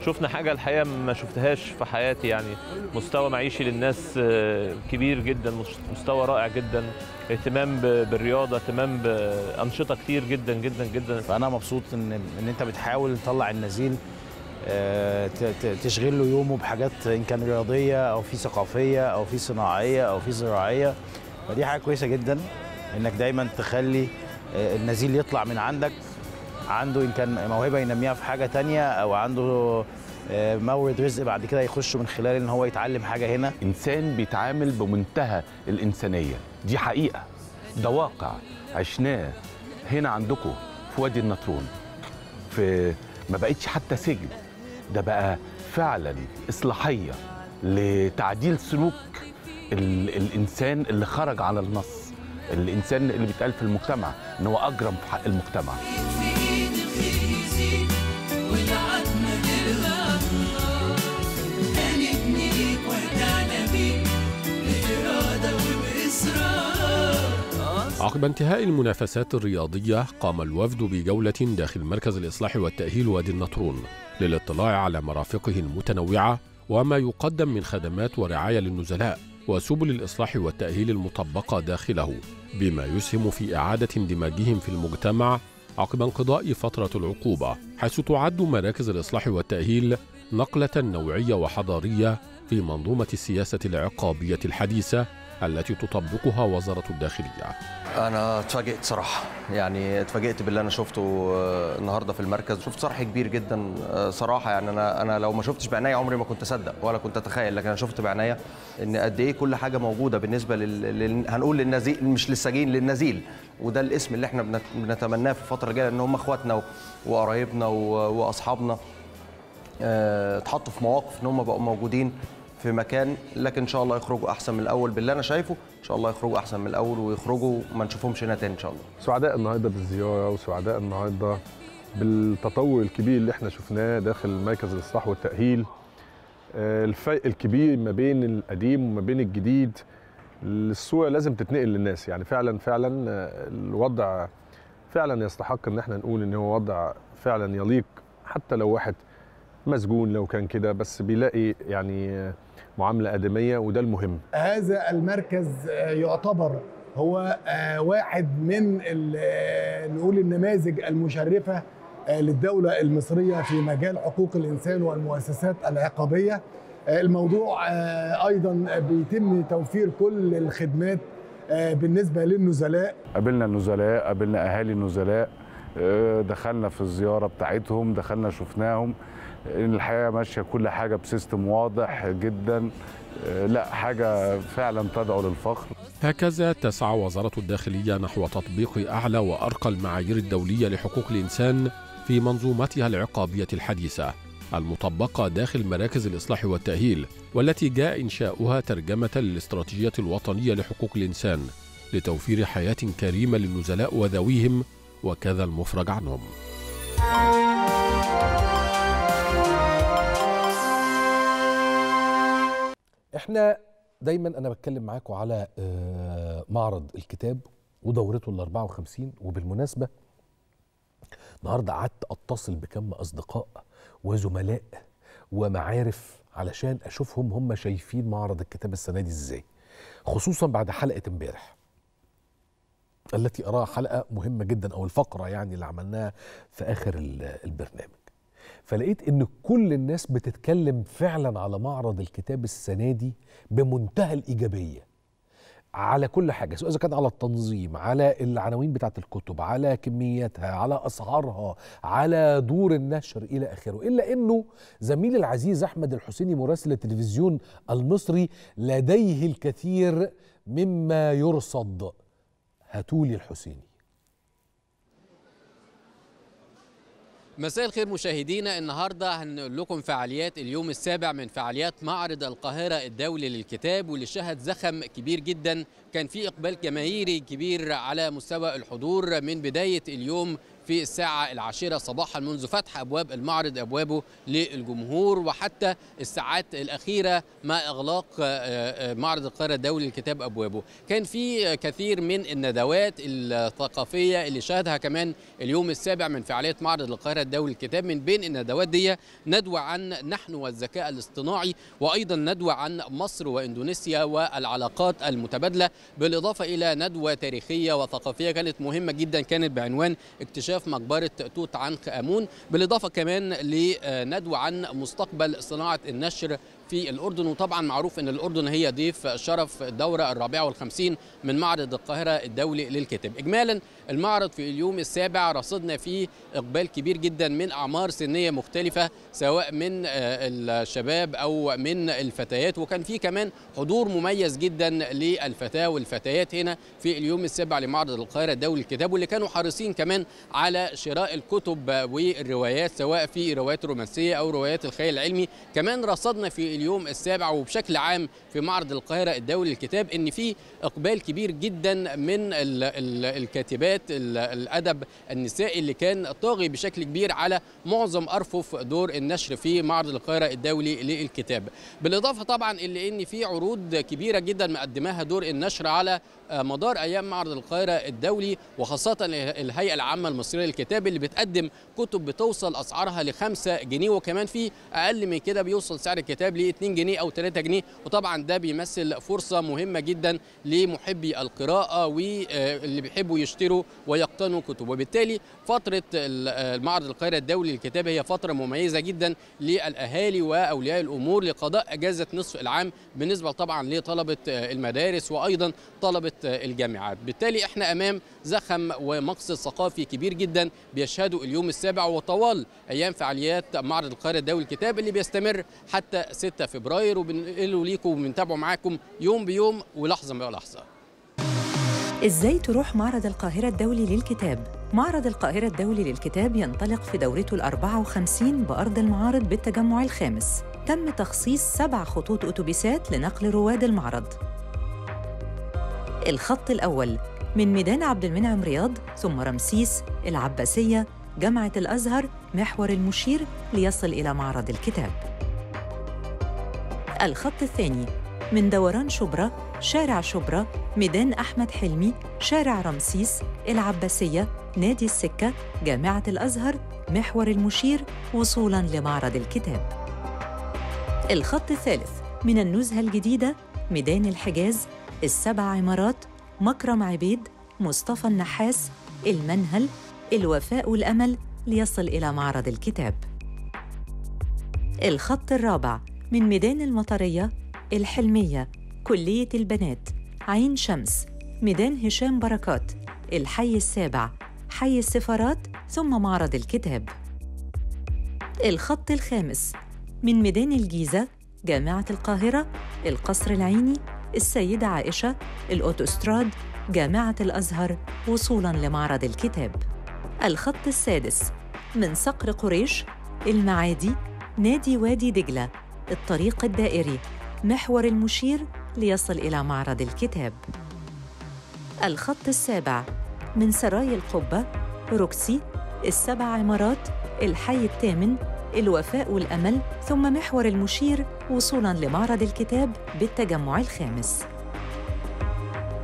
شفنا حاجه الحقيقه ما شفتهاش في حياتي يعني مستوى معيشي للناس آه، كبير جدا مستوى رائع جدا اهتمام بالرياضه اهتمام بانشطه كتير جدا جدا جدا فانا مبسوط ان ان انت بتحاول تطلع النزيل آه، تشغل له يومه بحاجات ان كان رياضيه او في ثقافيه او في صناعيه او في زراعيه فدي حاجه كويسه جدا انك دايما تخلي آه، النزيل يطلع من عندك عنده ان كان موهبه ينميها في حاجه ثانيه او عنده آه، مورد رزق بعد كده يخش من خلال ان هو يتعلم حاجه هنا انسان بيتعامل بمنتهى الانسانيه دي حقيقه ده واقع عشناه هنا عندكم في وادي النطرون في ما بقتش حتى سجن ده بقى فعلا اصلاحيه لتعديل سلوك ال الانسان اللي خرج على النص الانسان اللي بيتقال في المجتمع ان هو اجرم في حق المجتمع عقب انتهاء المنافسات الرياضية قام الوفد بجولة داخل مركز الإصلاح والتأهيل وادي النطرون للاطلاع على مرافقه المتنوعة وما يقدم من خدمات ورعاية للنزلاء وسبل الإصلاح والتأهيل المطبقة داخله بما يسهم في إعادة اندماجهم في المجتمع عقب انقضاء فترة العقوبة حيث تعد مراكز الإصلاح والتأهيل نقلة نوعية وحضارية في منظومة السياسة العقابية الحديثة التي تطبقها وزارة الداخلية أنا اتفاجئت صراحة يعني اتفاجئت باللي أنا شفته آه، النهاردة في المركز شفت صرح كبير جدا آه، صراحة يعني أنا أنا لو ما شفتش بعناية عمري ما كنت أصدق ولا كنت أتخيل لكن أنا شفت بعناية إن قد إيه كل حاجة موجودة بالنسبة لل... لل... هنقول للنزيل مش للسجين للنزيل وده الاسم اللي احنا بنتمناه في الفترة الجاية إن هم إخواتنا وقرايبنا و... وأصحابنا آه، اتحطوا في مواقف إن هم بقوا موجودين في مكان لكن ان شاء الله يخرجوا احسن من الاول باللي انا شايفه ان شاء الله يخرجوا احسن من الاول ويخرجوا ما نشوفهمش هنا تاني ان شاء الله سعداء النهارده بالزياره وسعداء النهارده بالتطور الكبير اللي احنا شفناه داخل مركز الاصلاح والتاهيل آه، الفرق الكبير ما بين القديم وما بين الجديد الصوره لازم تتنقل للناس يعني فعلا فعلا آه، الوضع فعلا يستحق ان احنا نقول ان هو وضع فعلا يليق حتى لو واحد مسجون لو كان كده بس بيلاقي يعني آه، معامله ادميه وده المهم هذا المركز آه، يعتبر هو آه، واحد من آه، نقول النماذج المشرفه للدوله المصريه في مجال حقوق الانسان والمؤسسات العقابيه الموضوع ايضا بيتم توفير كل الخدمات بالنسبه للنزلاء قابلنا النزلاء قابلنا اهالي النزلاء دخلنا في الزياره بتاعتهم دخلنا شفناهم الحقيقه ماشيه كل حاجه بسيستم واضح جدا آه، لا حاجه فعلا تدعو للفخر هكذا تسعى وزاره الداخليه نحو تطبيق اعلى وارقى المعايير الدوليه لحقوق الانسان في منظومتها العقابيه الحديثه المطبقه داخل مراكز الاصلاح والتاهيل والتي جاء انشاؤها ترجمه للاستراتيجيه الوطنيه لحقوق الانسان لتوفير حياه كريمه للنزلاء وذويهم وكذا المفرج عنهم. احنا دايما انا بتكلم معاكم على آه، معرض الكتاب ودورته ال 54 وبالمناسبه النهارده قعدت اتصل بكم اصدقاء وزملاء ومعارف علشان اشوفهم هم شايفين معرض الكتاب السنه دي ازاي خصوصا بعد حلقه امبارح التي اراها حلقه مهمه جدا او الفقره يعني اللي عملناها في اخر البرنامج فلقيت ان كل الناس بتتكلم فعلا على معرض الكتاب السنه دي بمنتهى الايجابيه على كل حاجه سواء اذا كان على التنظيم على العناوين بتاعه الكتب على كمياتها على اسعارها على دور النشر الى اخره الا انه زميلي العزيز احمد الحسيني مراسل التلفزيون المصري لديه الكثير مما يرصد هاتولي الحسيني مساء الخير مشاهدينا النهارده هنقول لكم فعاليات اليوم السابع من فعاليات معرض القاهره الدولي للكتاب واللي شهد زخم كبير جدا كان في اقبال جماهيري كبير على مستوى الحضور من بدايه اليوم في الساعة العاشرة صباحا منذ فتح أبواب المعرض أبوابه للجمهور وحتى الساعات الأخيرة ما إغلاق آه، آه، معرض القاهرة الدولي للكتاب أبوابه كان في كثير من الندوات الثقافية اللي شهدها كمان اليوم السابع من فعالية معرض القاهرة الدولي للكتاب من بين الندوات دي ندوة عن نحن والذكاء الاصطناعي وأيضا ندوة عن مصر وإندونيسيا والعلاقات المتبادلة بالإضافة إلى ندوة تاريخية وثقافية كانت مهمة جدا كانت بعنوان اكتشاف اكتشاف مقبره توت عنخ امون بالاضافه كمان لندوه عن مستقبل صناعه النشر في الأردن وطبعا معروف أن الأردن هي ضيف شرف الدورة الرابعة والخمسين من معرض القاهرة الدولي للكتب إجمالا المعرض في اليوم السابع رصدنا فيه إقبال كبير جدا من أعمار سنية مختلفة سواء من آه، الشباب أو من الفتيات وكان فيه كمان حضور مميز جدا للفتاة والفتيات هنا في اليوم السابع لمعرض القاهرة الدولي للكتاب واللي كانوا حريصين كمان على شراء الكتب والروايات سواء في روايات رومانسية أو روايات الخيال العلمي كمان رصدنا في اليوم السابع وبشكل عام في معرض القاهرة الدولي للكتاب إن في إقبال كبير جدا من الكاتبات بالذات الادب النسائي اللي كان طاغي بشكل كبير على معظم ارفف دور النشر في معرض القاهره الدولي للكتاب بالاضافه طبعا الى ان في عروض كبيره جدا مقدماها دور النشر على مدار ايام معرض القاهره الدولي وخاصه الهيئه العامه المصريه للكتاب اللي بتقدم كتب بتوصل اسعارها ل 5 جنيه وكمان في اقل من كده بيوصل سعر الكتاب ل 2 جنيه او 3 جنيه وطبعا ده بيمثل فرصه مهمه جدا لمحبي القراءه واللي آه، بيحبوا يشتروا ويقتنوا كتب وبالتالي فتره المعرض آه، القاهره الدولي للكتاب هي فتره مميزه جدا للاهالي واولياء الامور لقضاء اجازه نصف العام بالنسبه طبعا لطلبه آه، المدارس وايضا طلبه الجامعات بالتالي احنا امام زخم ومقصد ثقافي كبير جدا بيشهده اليوم السابع وطوال ايام فعاليات معرض القاهره الدولي للكتاب اللي بيستمر حتى 6 فبراير وبنقله ليكم وبنتابعه معاكم يوم بيوم ولحظه بلحظه ازاي تروح معرض القاهره الدولي للكتاب معرض القاهره الدولي للكتاب ينطلق في دورته ال54 بارض المعارض بالتجمع الخامس تم تخصيص سبع خطوط اتوبيسات لنقل رواد المعرض الخط الأول من ميدان عبد المنعم رياض ثم رمسيس العباسية جامعة الأزهر محور المشير ليصل إلى معرض الكتاب الخط الثاني من دوران شبرا شارع شبرا ميدان أحمد حلمي شارع رمسيس العباسية نادي السكة جامعة الأزهر محور المشير وصولاً لمعرض الكتاب الخط الثالث من النزهة الجديدة ميدان الحجاز السبع عمارات مكرم عبيد مصطفى النحاس المنهل الوفاء والأمل ليصل إلى معرض الكتاب الخط الرابع من ميدان المطرية الحلمية كلية البنات عين شمس ميدان هشام بركات الحي السابع حي السفارات ثم معرض الكتاب الخط الخامس من ميدان الجيزة جامعة القاهرة القصر العيني السيدة عائشة الأوتوستراد جامعة الأزهر وصولاً لمعرض الكتاب الخط السادس من صقر قريش المعادي نادي وادي دجلة الطريق الدائري محور المشير ليصل إلى معرض الكتاب الخط السابع من سراي القبة روكسي السبع عمارات الحي الثامن الوفاء والأمل ثم محور المشير وصولاً لمعرض الكتاب بالتجمع الخامس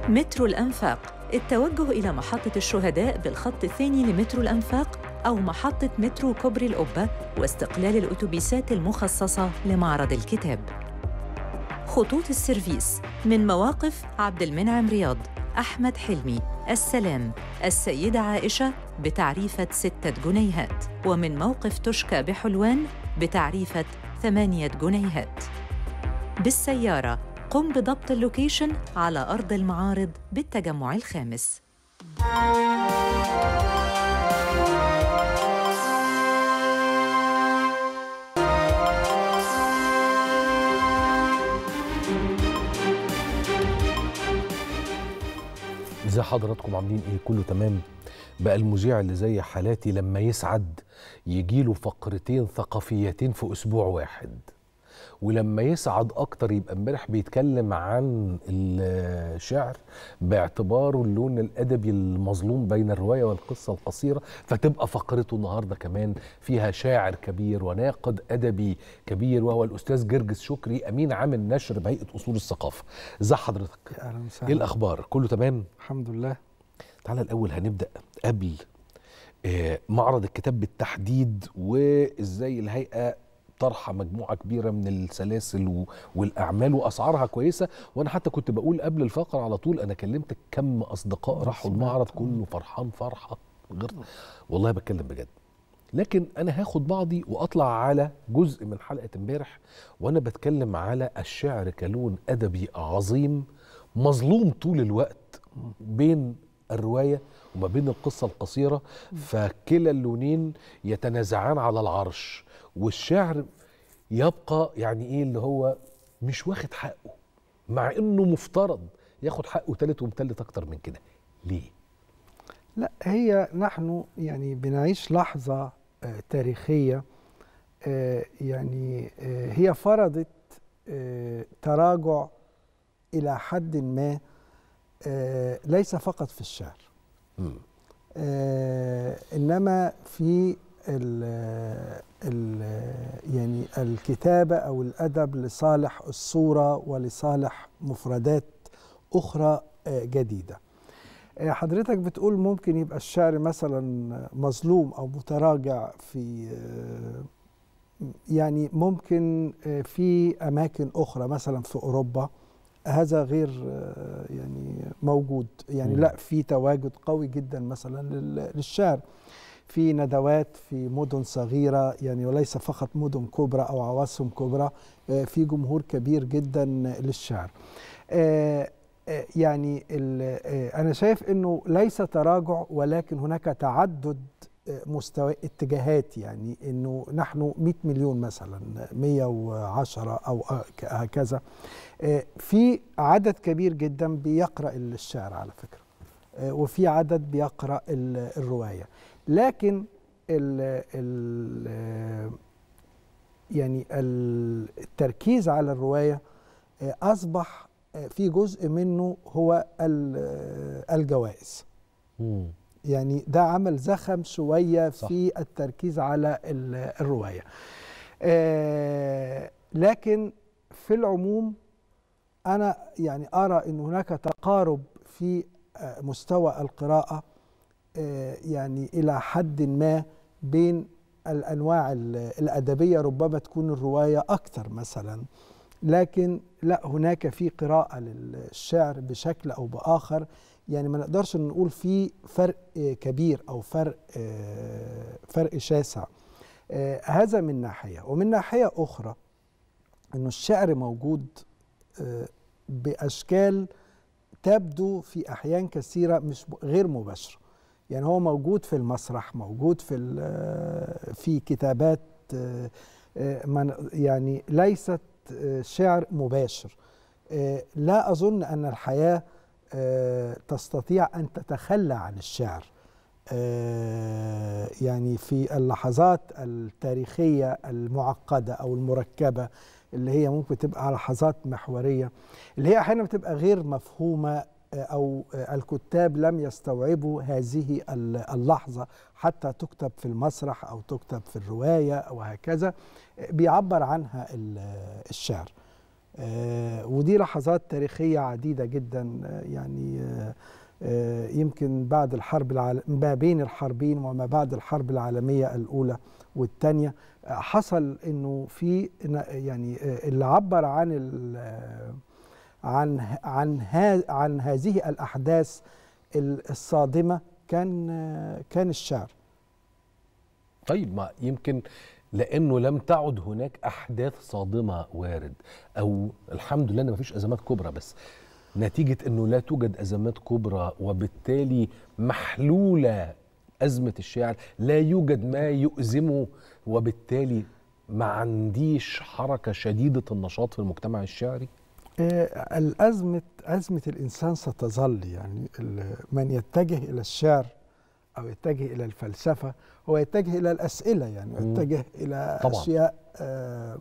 مترو الأنفاق التوجه إلى محطة الشهداء بالخط الثاني لمترو الأنفاق أو محطة مترو كوبري القبة واستقلال الأتوبيسات المخصصة لمعرض الكتاب خطوط السيرفيس من مواقف عبد المنعم رياض أحمد حلمي السلام السيدة عائشة بتعريفة ستة جنيهات ومن موقف تشكى بحلوان بتعريفة ثمانية جنيهات بالسيارة قم بضبط اللوكيشن على أرض المعارض بالتجمع الخامس إذا حضراتكم عاملين ايه كله تمام بقى المذيع اللي زي حالاتي لما يسعد يجيله فقرتين ثقافيتين في اسبوع واحد ولما يسعد اكتر يبقى امبارح بيتكلم عن الشعر باعتباره اللون الادبي المظلوم بين الروايه والقصه القصيره فتبقى فقرته النهارده كمان فيها شاعر كبير وناقد ادبي كبير وهو الاستاذ جرجس شكري امين عام النشر بهيئه اصول الثقافه ازي حضرتك اهلا وسهلا ايه الاخبار كله تمام الحمد لله تعالى الاول هنبدا قبل آه، معرض الكتاب بالتحديد وازاي الهيئه طرحه مجموعه كبيره من السلاسل والاعمال واسعارها كويسه وانا حتى كنت بقول قبل الفقره على طول انا كلمت كم اصدقاء راحوا المعرض كله أمم. فرحان فرحه غير والله بتكلم بجد لكن انا هاخد بعضي واطلع على جزء من حلقه امبارح وانا بتكلم على الشعر كلون ادبي عظيم مظلوم طول الوقت أمم. بين الروايه وما بين القصه القصيره فكلا اللونين يتنازعان على العرش والشعر يبقى يعني ايه اللي هو مش واخد حقه مع انه مفترض ياخد حقه تالت ومتلت اكتر من كده ليه لا هي نحن يعني بنعيش لحظه آه، تاريخيه آه، يعني آه، هي فرضت تراجع الى حد ما آه، ليس فقط في الشعر آه، انما في ال ال يعني الكتابه او الادب لصالح الصوره ولصالح مفردات اخرى آه، جديده حضرتك بتقول ممكن يبقى الشعر مثلا مظلوم او متراجع في يعني ممكن في اماكن اخرى مثلا في اوروبا هذا غير آه، يعني موجود يعني لا في تواجد قوي جدا مثلا للشعر في ندوات في مدن صغيرة يعني وليس فقط مدن كبرى أو عواصم كبرى آه، في جمهور كبير جدا للشعر آه، يعني أنا شايف أنه ليس تراجع ولكن هناك تعدد مستوى اتجاهات يعني انه نحن 100 مليون مثلا 110 او هكذا آه، في عدد كبير جدا بيقرا الشعر على فكره آه، وفي عدد بيقرا الروايه لكن ال يعني التركيز على الروايه آه، اصبح في جزء منه هو الجوائز يعني ده عمل زخم شويه صح. في التركيز على الروايه آه لكن في العموم انا يعني ارى ان هناك تقارب في آه، مستوى القراءه آه يعني الى حد ما بين الانواع الادبيه ربما تكون الروايه اكثر مثلا لكن لا هناك في قراءه للشعر بشكل او باخر يعني ما نقدرش نقول في فرق آه، كبير او فرق آه، فرق شاسع آه، هذا من ناحيه ومن ناحيه اخرى انه الشعر موجود باشكال تبدو في احيان كثيره مش غير مباشره يعني هو موجود في المسرح موجود في في كتابات يعني ليست شعر مباشر لا اظن ان الحياه آه، تستطيع أن تتخلى عن الشعر آه، يعني في اللحظات التاريخية المعقدة أو المركبة اللي هي ممكن تبقى لحظات محورية اللي هي أحيانا بتبقى غير مفهومة آه، أو الكتاب لم يستوعبوا هذه اللحظة حتى تكتب في المسرح أو تكتب في الرواية وهكذا بيعبر عنها الشعر آه، ودي لحظات تاريخية عديدة جدا آه، يعني آه، يمكن بعد الحرب العالم ما بين الحربين وما بعد الحرب العالمية الأولى والثانية حصل إنه في يعني اللي عبر عن عن عن عن هذه الأحداث الصادمة كان كان الشعر. طيب ما يمكن لانه لم تعد هناك احداث صادمه وارد او الحمد لله ان فيش ازمات كبرى بس نتيجه انه لا توجد ازمات كبرى وبالتالي محلوله ازمه الشاعر لا يوجد ما يؤزمه وبالتالي ما عنديش حركه شديده النشاط في المجتمع الشعري آه، الأزمة أزمة الإنسان ستظل يعني من يتجه إلى الشعر او يتجه الى الفلسفه هو يتجه الى الاسئله يعني يتجه الى طبعا. اشياء آه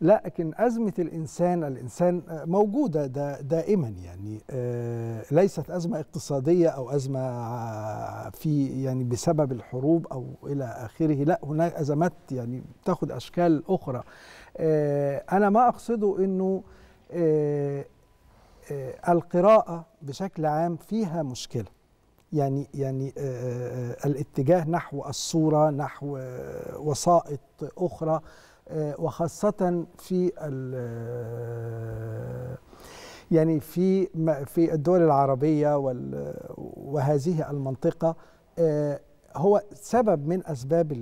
لكن أزمة الإنسان الإنسان آه، موجودة دا دائما يعني آه، ليست أزمة اقتصادية أو أزمة في يعني بسبب الحروب أو إلى آخره لا هناك أزمات يعني تاخد أشكال أخرى آه، أنا ما أقصده أنه القراءة بشكل عام فيها مشكلة يعني يعني آه، آه، الاتجاه نحو الصوره نحو آه، وسائط اخرى وخاصه في يعني في في الدول العربيه وهذه المنطقه هو سبب من اسباب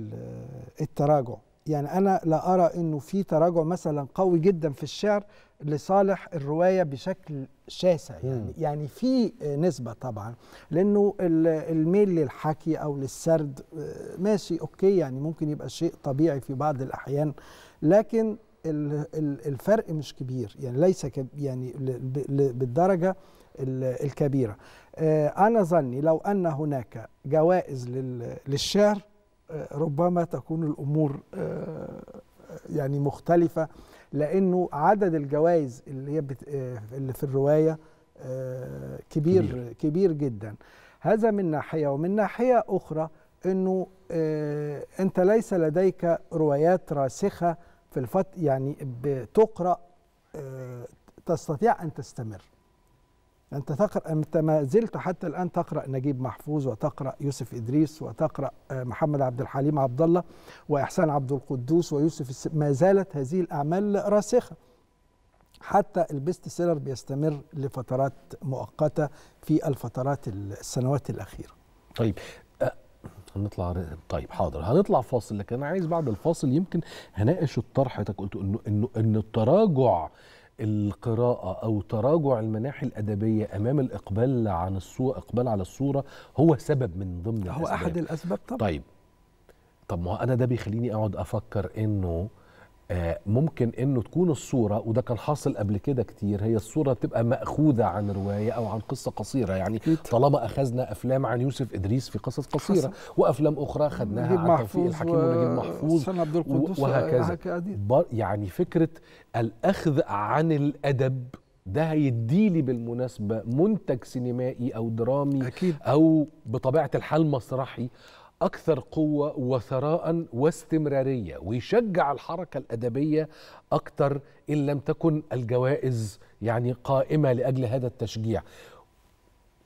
التراجع يعني انا لا ارى انه في تراجع مثلا قوي جدا في الشعر لصالح الروايه بشكل شاسع يعني مم. يعني في نسبه طبعا لانه الميل للحكي او للسرد آه، ماشي اوكي يعني ممكن يبقى شيء طبيعي في بعض الاحيان لكن الفرق مش كبير يعني ليس يعني بالدرجه الكبيره آه، انا ظني لو ان هناك جوائز للشعر آه، ربما تكون الامور يعني مختلفه لانه عدد الجوائز اللي هي آه، اللي في الروايه آه، كبير كبير, كبير جدا هذا من ناحيه ومن ناحيه اخرى انه آه، انت ليس لديك روايات راسخه في الفت يعني بتقرا تستطيع ان تستمر أنت تقرأ أنت ما زلت حتى الآن تقرأ نجيب محفوظ وتقرأ يوسف إدريس وتقرأ آه، محمد عبد الحليم عبد الله وإحسان عبد القدوس ويوسف الس... ما زالت هذه الأعمال راسخة حتى البيست سيلر بيستمر لفترات مؤقتة في الفترات السنوات الأخيرة طيب آه، هنطلع طيب حاضر هنطلع فاصل لكن انا عايز بعد الفاصل يمكن هناقش الطرح حضرتك قلت انه انه ان التراجع القراءة أو تراجع المناحي الأدبية أمام الإقبال عن الصورة إقبال على الصورة هو سبب من ضمن هو الأسباب. أحد الأسباب طبعا طيب طب ما أنا ده بيخليني أقعد أفكر إنه ممكن انه تكون الصوره وده كان حاصل قبل كده كتير هي الصوره بتبقى ماخوذه عن روايه او عن قصه قصيره يعني طالما اخذنا افلام عن يوسف ادريس في قصص قصيره وافلام اخرى خدناها عن توفيق الحكيم ونجيب محفوظ عبد القدوس وهكذا يعني فكره الاخذ عن الادب ده هيديلي بالمناسبه منتج سينمائي او درامي أكيد. او بطبيعه الحال مسرحي أكثر قوة وثراء واستمرارية ويشجع الحركة الأدبية أكثر إن لم تكن الجوائز يعني قائمة لأجل هذا التشجيع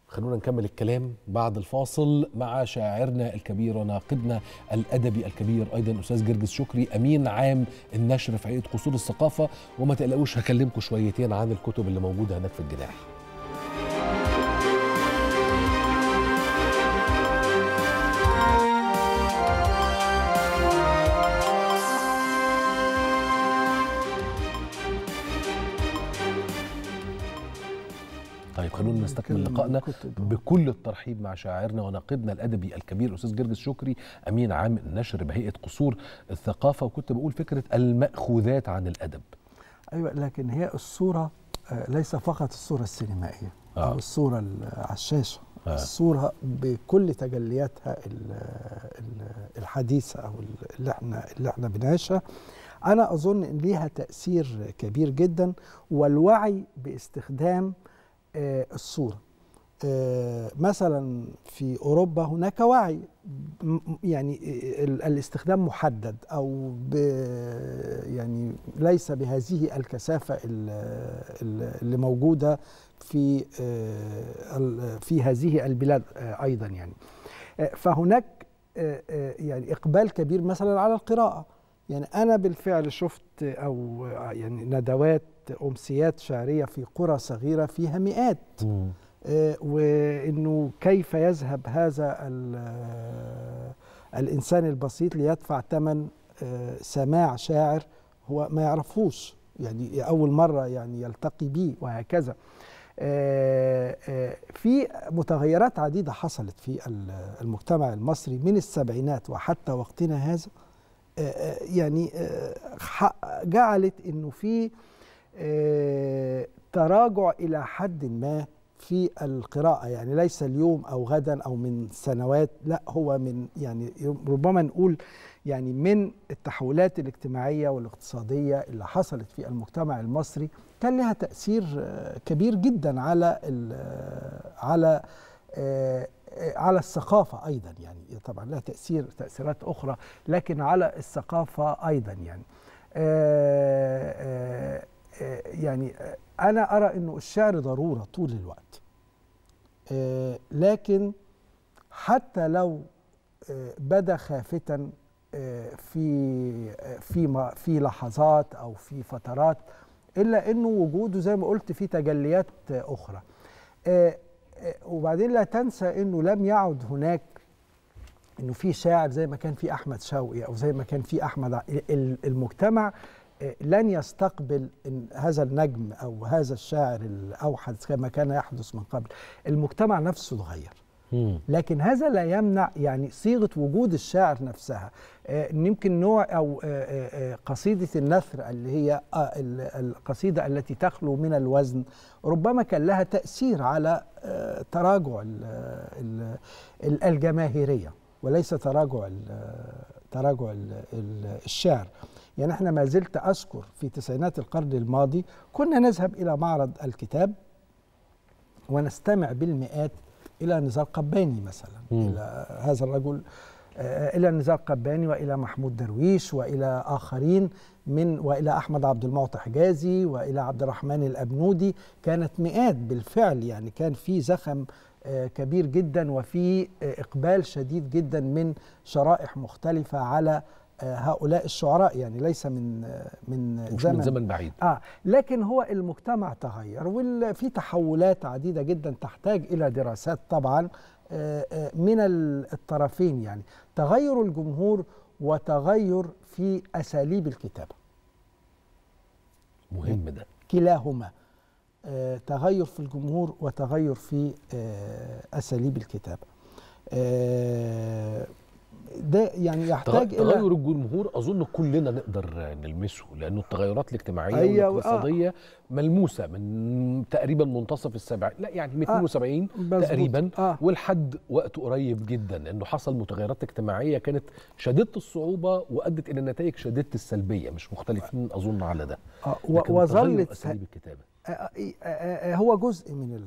خلونا نكمل الكلام بعد الفاصل مع شاعرنا الكبير وناقدنا الادبي الكبير ايضا استاذ جرجس شكري امين عام النشر في هيئه قصور الثقافه وما تقلقوش هكلمكم شويتين عن الكتب اللي موجوده هناك في الجناح خلونا نستكمل لقائنا بكل الترحيب مع شاعرنا وناقدنا الادبي الكبير الاستاذ جرجس شكري امين عام النشر بهيئه قصور الثقافه وكنت بقول فكره الماخوذات عن الادب ايوه لكن هي الصوره آه، ليس فقط الصوره السينمائيه آه. او الصوره على الشاشه آه. الصوره بكل تجلياتها الحديثه او اللي احنا اللي احنا بنعيشها انا اظن ان ليها تاثير كبير جدا والوعي باستخدام آه، الصوره آه، مثلا في اوروبا هناك وعي يعني الاستخدام محدد او يعني ليس بهذه الكثافه اللي موجوده في آه، في هذه البلاد ايضا يعني فهناك يعني اقبال كبير مثلا على القراءه يعني انا بالفعل شفت او يعني ندوات أمسيات شعرية في قرى صغيرة فيها مئات آه، وأنه كيف يذهب هذا آه، الإنسان البسيط ليدفع ثمن آه، سماع شاعر هو ما يعرفوش يعني أول مرة يعني يلتقي به وهكذا في متغيرات عديدة حصلت في المجتمع المصري من السبعينات وحتى وقتنا هذا يعني جعلت انه في آه، تراجع إلى حد ما في القراءة يعني ليس اليوم أو غدا أو من سنوات لا هو من يعني ربما نقول يعني من التحولات الاجتماعية والاقتصادية اللي حصلت في المجتمع المصري كان لها تأثير آه، كبير جدا على آه، على على الثقافة أيضا يعني طبعا لها تأثير تأثيرات أخرى لكن على الثقافة أيضا يعني يعني آه، انا ارى انه الشعر ضروره طول الوقت آه، لكن حتى لو آه، بدا خافتا في في في لحظات او في فترات الا انه وجوده زي ما قلت في تجليات اخرى وبعدين لا تنسى انه لم يعد هناك انه في شاعر زي ما كان في احمد شوقي او زي ما كان في احمد المجتمع لن يستقبل هذا النجم او هذا الشاعر الاوحد كما كان يحدث من قبل المجتمع نفسه تغير لكن هذا لا يمنع يعني صيغه وجود الشاعر نفسها آه، يمكن نوع او آه، آه، قصيده النثر اللي هي القصيده التي تخلو من الوزن ربما كان لها تاثير على تراجع الجماهيريه وليس تراجع تراجع الشعر يعني احنا ما زلت اذكر في تسعينات القرن الماضي كنا نذهب الى معرض الكتاب ونستمع بالمئات الى نزار قباني مثلا م. الى هذا الرجل آه، الى نزار قباني والى محمود درويش والى اخرين من والى احمد عبد المعطي حجازي والى عبد الرحمن الابنودي كانت مئات بالفعل يعني كان في زخم آه، كبير جدا وفي آه، اقبال شديد جدا من شرائح مختلفه على هؤلاء الشعراء يعني ليس من من زمن, من زمن بعيد اه لكن هو المجتمع تغير وفي تحولات عديده جدا تحتاج الى دراسات طبعا آه، آه، من الطرفين يعني تغير الجمهور وتغير في اساليب الكتابه مهم ده كلاهما آه، تغير في الجمهور وتغير في اساليب الكتابه ده يعني يحتاج تغير إلى الجمهور اظن كلنا نقدر نلمسه لانه التغيرات الاجتماعيه أيوة، والاقتصاديه آه. ملموسه من تقريبا منتصف السبعين لا يعني 270 آه. تقريبا آه. والحد وقت قريب جدا لانه حصل متغيرات اجتماعيه كانت شديده الصعوبه وادت الى نتائج شديده السلبيه مش مختلفين اظن على ده آه. وظلت اساليب الكتابه آه. آه. آه. آه، هو جزء من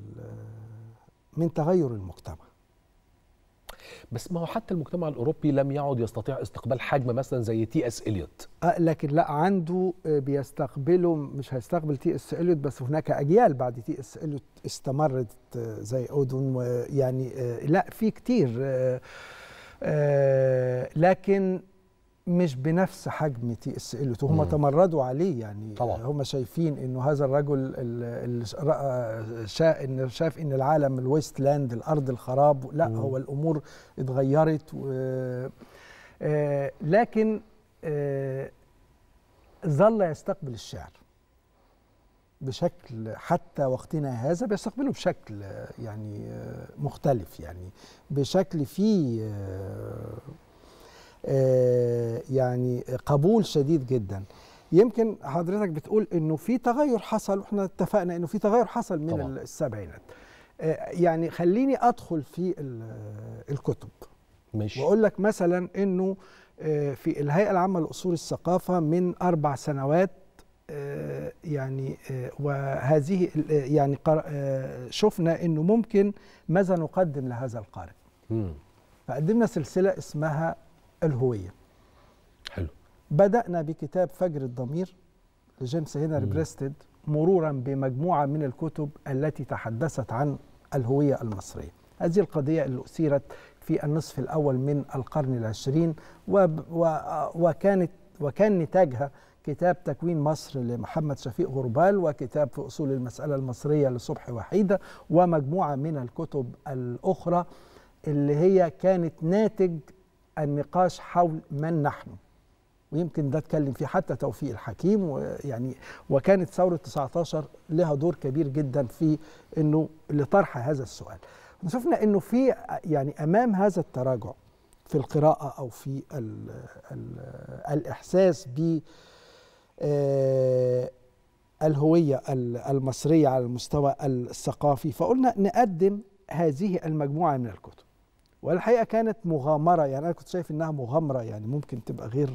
من تغير المجتمع بس ما هو حتى المجتمع الاوروبي لم يعد يستطيع استقبال حجم مثلا زي تي اس اليوت آه، لكن لا عنده آه، بيستقبله مش هيستقبل تي اس اليوت بس هناك اجيال بعد تي اس اليوت استمرت آه، زي اودون يعني لا في كتير لكن مش بنفس حجم تي اس ال هم تمردوا عليه يعني طبعا. هم شايفين انه هذا الرجل اللي شاف ان العالم الويست لاند الارض الخراب لا مم. هو الامور اتغيرت و آه، لكن آه، ظل يستقبل الشعر بشكل حتى وقتنا هذا بيستقبله بشكل يعني مختلف يعني بشكل فيه آه، آه، يعني قبول شديد جدا يمكن حضرتك بتقول انه في تغير حصل واحنا اتفقنا انه في تغير حصل من طبعا. السبعينات آه، يعني خليني ادخل في آه، الكتب ماشي واقول لك مثلا انه في الهيئه العامه لاصول الثقافه من اربع سنوات يعني وهذه يعني شفنا انه ممكن ماذا نقدم لهذا القارئ فقدمنا سلسله اسمها الهوية حلو بدأنا بكتاب فجر الضمير لجيمس هنري بريستد مرورا بمجموعة من الكتب التي تحدثت عن الهوية المصرية هذه القضية اللي أثيرت في النصف الأول من القرن العشرين و... و... وكانت وكان نتاجها كتاب تكوين مصر لمحمد شفيق غربال وكتاب في أصول المسألة المصرية لصبح وحيدة ومجموعة من الكتب الأخرى اللي هي كانت ناتج النقاش حول من نحن ويمكن ده اتكلم فيه حتى توفيق الحكيم ويعني وكانت ثوره 19 لها دور كبير جدا في انه لطرح هذا السؤال. شفنا انه في يعني امام هذا التراجع في القراءه او في الـ الـ الاحساس ب آه، الهويه المصريه على المستوى الثقافي فقلنا نقدم هذه المجموعه من الكتب. والحقيقه كانت مغامره يعني انا كنت شايف انها مغامره يعني ممكن تبقى غير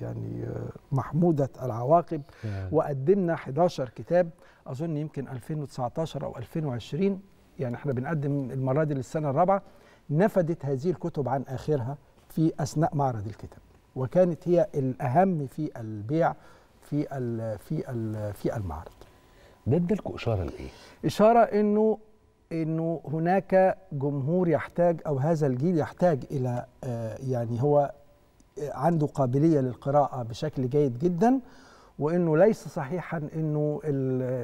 يعني محموده العواقب نعم. وقدمنا 11 كتاب اظن يمكن 2019 او 2020 يعني احنا بنقدم المره دي للسنه الرابعه نفدت هذه الكتب عن اخرها في اثناء معرض الكتاب وكانت هي الاهم في البيع في ال في ال في المعرض ده ادالكوا اشاره لايه؟ اشاره انه انه هناك جمهور يحتاج او هذا الجيل يحتاج الى آه، يعني هو آه، عنده قابليه للقراءه بشكل جيد جدا وانه ليس صحيحا انه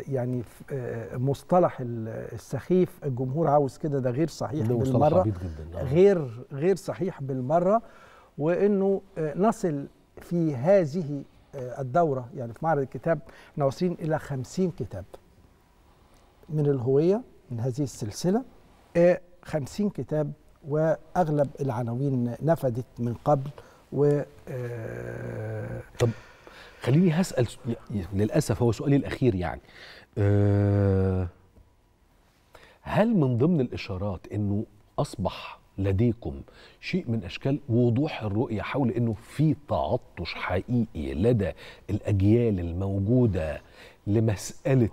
يعني آه، مصطلح السخيف الجمهور عاوز كده ده غير صحيح ده بالمره جداً. غير غير صحيح بالمره وانه نصل في هذه الدوره يعني في معرض الكتاب احنا واصلين الى 50 كتاب من الهويه من هذه السلسلة 50 آه، كتاب وأغلب العناوين نفدت من قبل و آه، طب خليني هسأل للأسف هو سؤالي الأخير يعني آه، هل من ضمن الإشارات أنه أصبح لديكم شيء من اشكال وضوح الرؤيه حول انه في تعطش حقيقي لدى الاجيال الموجوده لمساله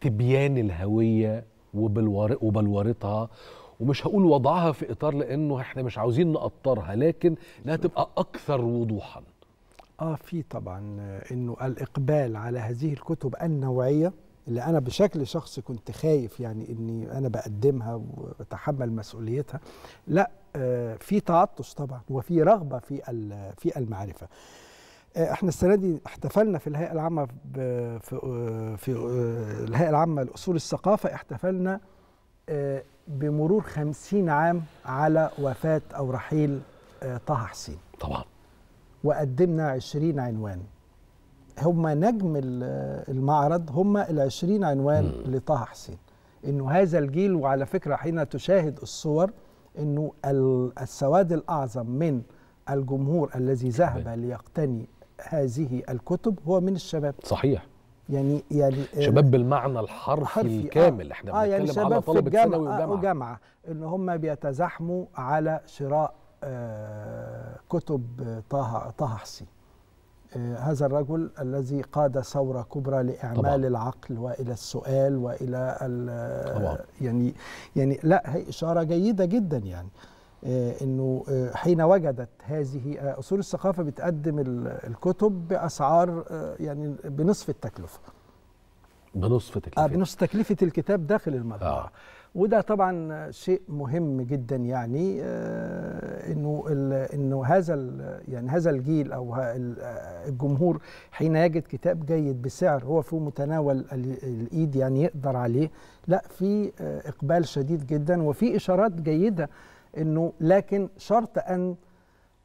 تبيان الهويه وبلورتها ومش هقول وضعها في اطار لانه احنا مش عاوزين نقطرها لكن انها تبقى اكثر وضوحا اه في طبعا انه الاقبال على هذه الكتب النوعيه اللي انا بشكل شخصي كنت خايف يعني اني انا بقدمها واتحمل مسؤوليتها لا آه في تعطش طبعا وفي رغبه في في المعرفه آه، احنا السنه دي احتفلنا في الهيئه العامه في آه، في آه، الهيئه العامه لاصول الثقافه احتفلنا بمرور خمسين عام على وفاه او رحيل طه حسين طبعا وقدمنا عشرين عنوان هم نجم المعرض هم العشرين عنوان م. لطه حسين انه هذا الجيل وعلى فكره حين تشاهد الصور انه السواد الاعظم من الجمهور الذي ذهب ليقتني هذه الكتب هو من الشباب صحيح يعني يعني آه، شباب بالمعنى الحرفي آه، الكامل آه احنا بنتكلم آه يعني شباب على طلبه ثانوي وجامعه آه، وجامعه ان هم بيتزاحموا على شراء آه كتب طه طه حسي آه هذا الرجل الذي قاد ثوره كبرى لاعمال طبعا. العقل والى السؤال والى طبعا. يعني يعني لا هي اشاره جيده جدا يعني آه، انه آه، حين وجدت هذه آه، اصول الثقافه بتقدم الكتب باسعار يعني بنصف التكلفه بنصف تكلفه آه بنصف تكلفه الكتاب داخل المطبعه آه. وده طبعا شيء مهم جدا يعني انه انه هذا يعني هذا الجيل او الجمهور حين يجد كتاب جيد بسعر هو في متناول الايد يعني يقدر عليه لا في اقبال شديد جدا وفي اشارات جيده انه لكن شرط ان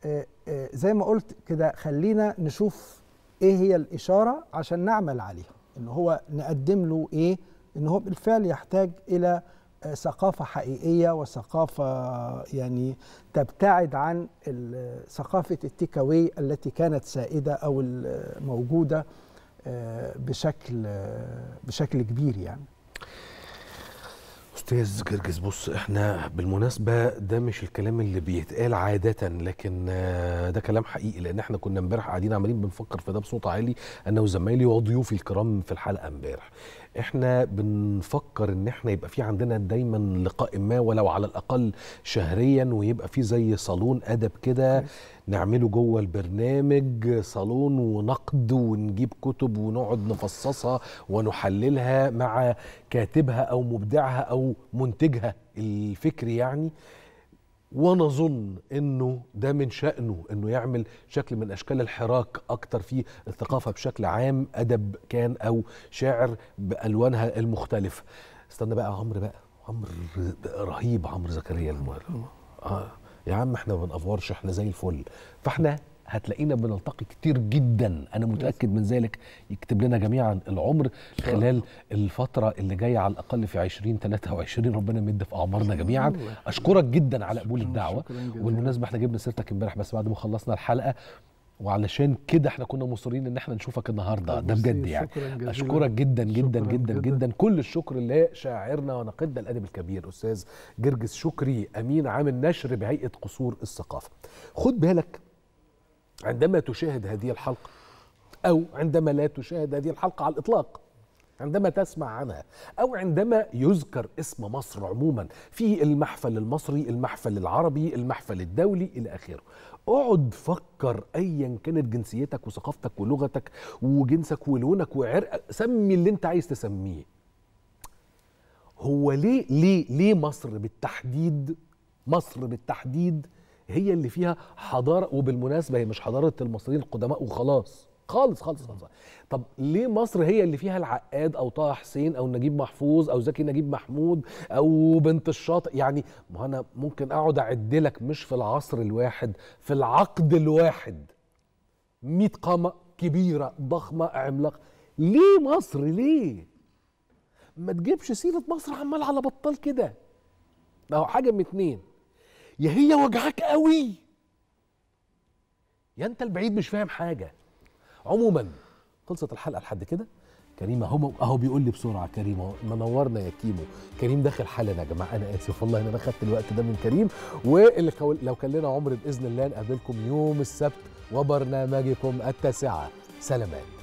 آه، آه، زي ما قلت كده خلينا نشوف ايه هي الاشاره عشان نعمل عليها ان هو نقدم له ايه ان هو بالفعل يحتاج الى آه، ثقافة حقيقية وثقافة يعني تبتعد عن ثقافة التيكاوي التي كانت سائدة أو الموجوده بشكل بشكل كبير يعني استاذ جرجس بص احنا بالمناسبه ده مش الكلام اللي بيتقال عاده لكن آه، ده كلام حقيقي لان احنا كنا امبارح قاعدين عمالين بنفكر في ده بصوت عالي انا وزمايلي وضيوفي الكرام في الحلقه امبارح احنا بنفكر ان احنا يبقى في عندنا دايما لقاء ما ولو على الاقل شهريا ويبقى في زي صالون ادب كده نعمله جوه البرنامج صالون ونقد ونجيب كتب ونقعد نفصصها ونحللها مع كاتبها او مبدعها او منتجها الفكري يعني وانا اظن انه ده من شأنه انه يعمل شكل من اشكال الحراك اكتر في الثقافة بشكل عام ادب كان او شعر بالوانها المختلفة استنى بقى عمرو بقى عمرو رهيب عمرو زكريا المهر آه. يا عم احنا ما بنافورش احنا زي الفل فاحنا هتلاقينا بنلتقي كتير جدا انا متاكد من ذلك يكتب لنا جميعا العمر خلال الفتره اللي جايه على الاقل في 20 23 ربنا يمد في اعمارنا جميعا اشكرك جدا على قبول الدعوه وبالمناسبه احنا جبنا سيرتك امبارح بس بعد ما خلصنا الحلقه وعلشان كده احنا كنا مصرين ان احنا نشوفك النهارده ده بجد يعني اشكرك جدا جدا جدا, جدا جدا كل الشكر لشاعرنا ونقدنا الادب الكبير استاذ جرجس شكري امين عام النشر بهيئه قصور الثقافه خد بالك عندما تشاهد هذه الحلقة أو عندما لا تشاهد هذه الحلقة على الإطلاق عندما تسمع عنها أو عندما يذكر اسم مصر عموما في المحفل المصري المحفل العربي المحفل الدولي إلى آخره اقعد فكر ايا كانت جنسيتك وثقافتك ولغتك وجنسك ولونك وعرقك سمي اللي انت عايز تسميه هو ليه ليه ليه مصر بالتحديد مصر بالتحديد هي اللي فيها حضاره وبالمناسبه هي مش حضاره المصريين القدماء وخلاص خالص خالص خالص طب ليه مصر هي اللي فيها العقاد او طه حسين او نجيب محفوظ او زكي نجيب محمود او بنت الشاطئ يعني ما انا ممكن اقعد اعد لك مش في العصر الواحد في العقد الواحد 100 قامه كبيره ضخمه عملاقه ليه مصر ليه ما تجيبش سيره مصر عمال على بطال كده ما هو حاجه من اتنين يا هي وجعك قوي يا انت البعيد مش فاهم حاجه عموما خلصت الحلقه لحد كده كريم اهو اهو بيقول لي بسرعه كريم منورنا يا كيمو كريم داخل حالا يا جماعه انا اسف والله انا اخذت الوقت ده من كريم واللي لو كان لنا عمر باذن الله نقابلكم يوم السبت وبرنامجكم التاسعه سلامات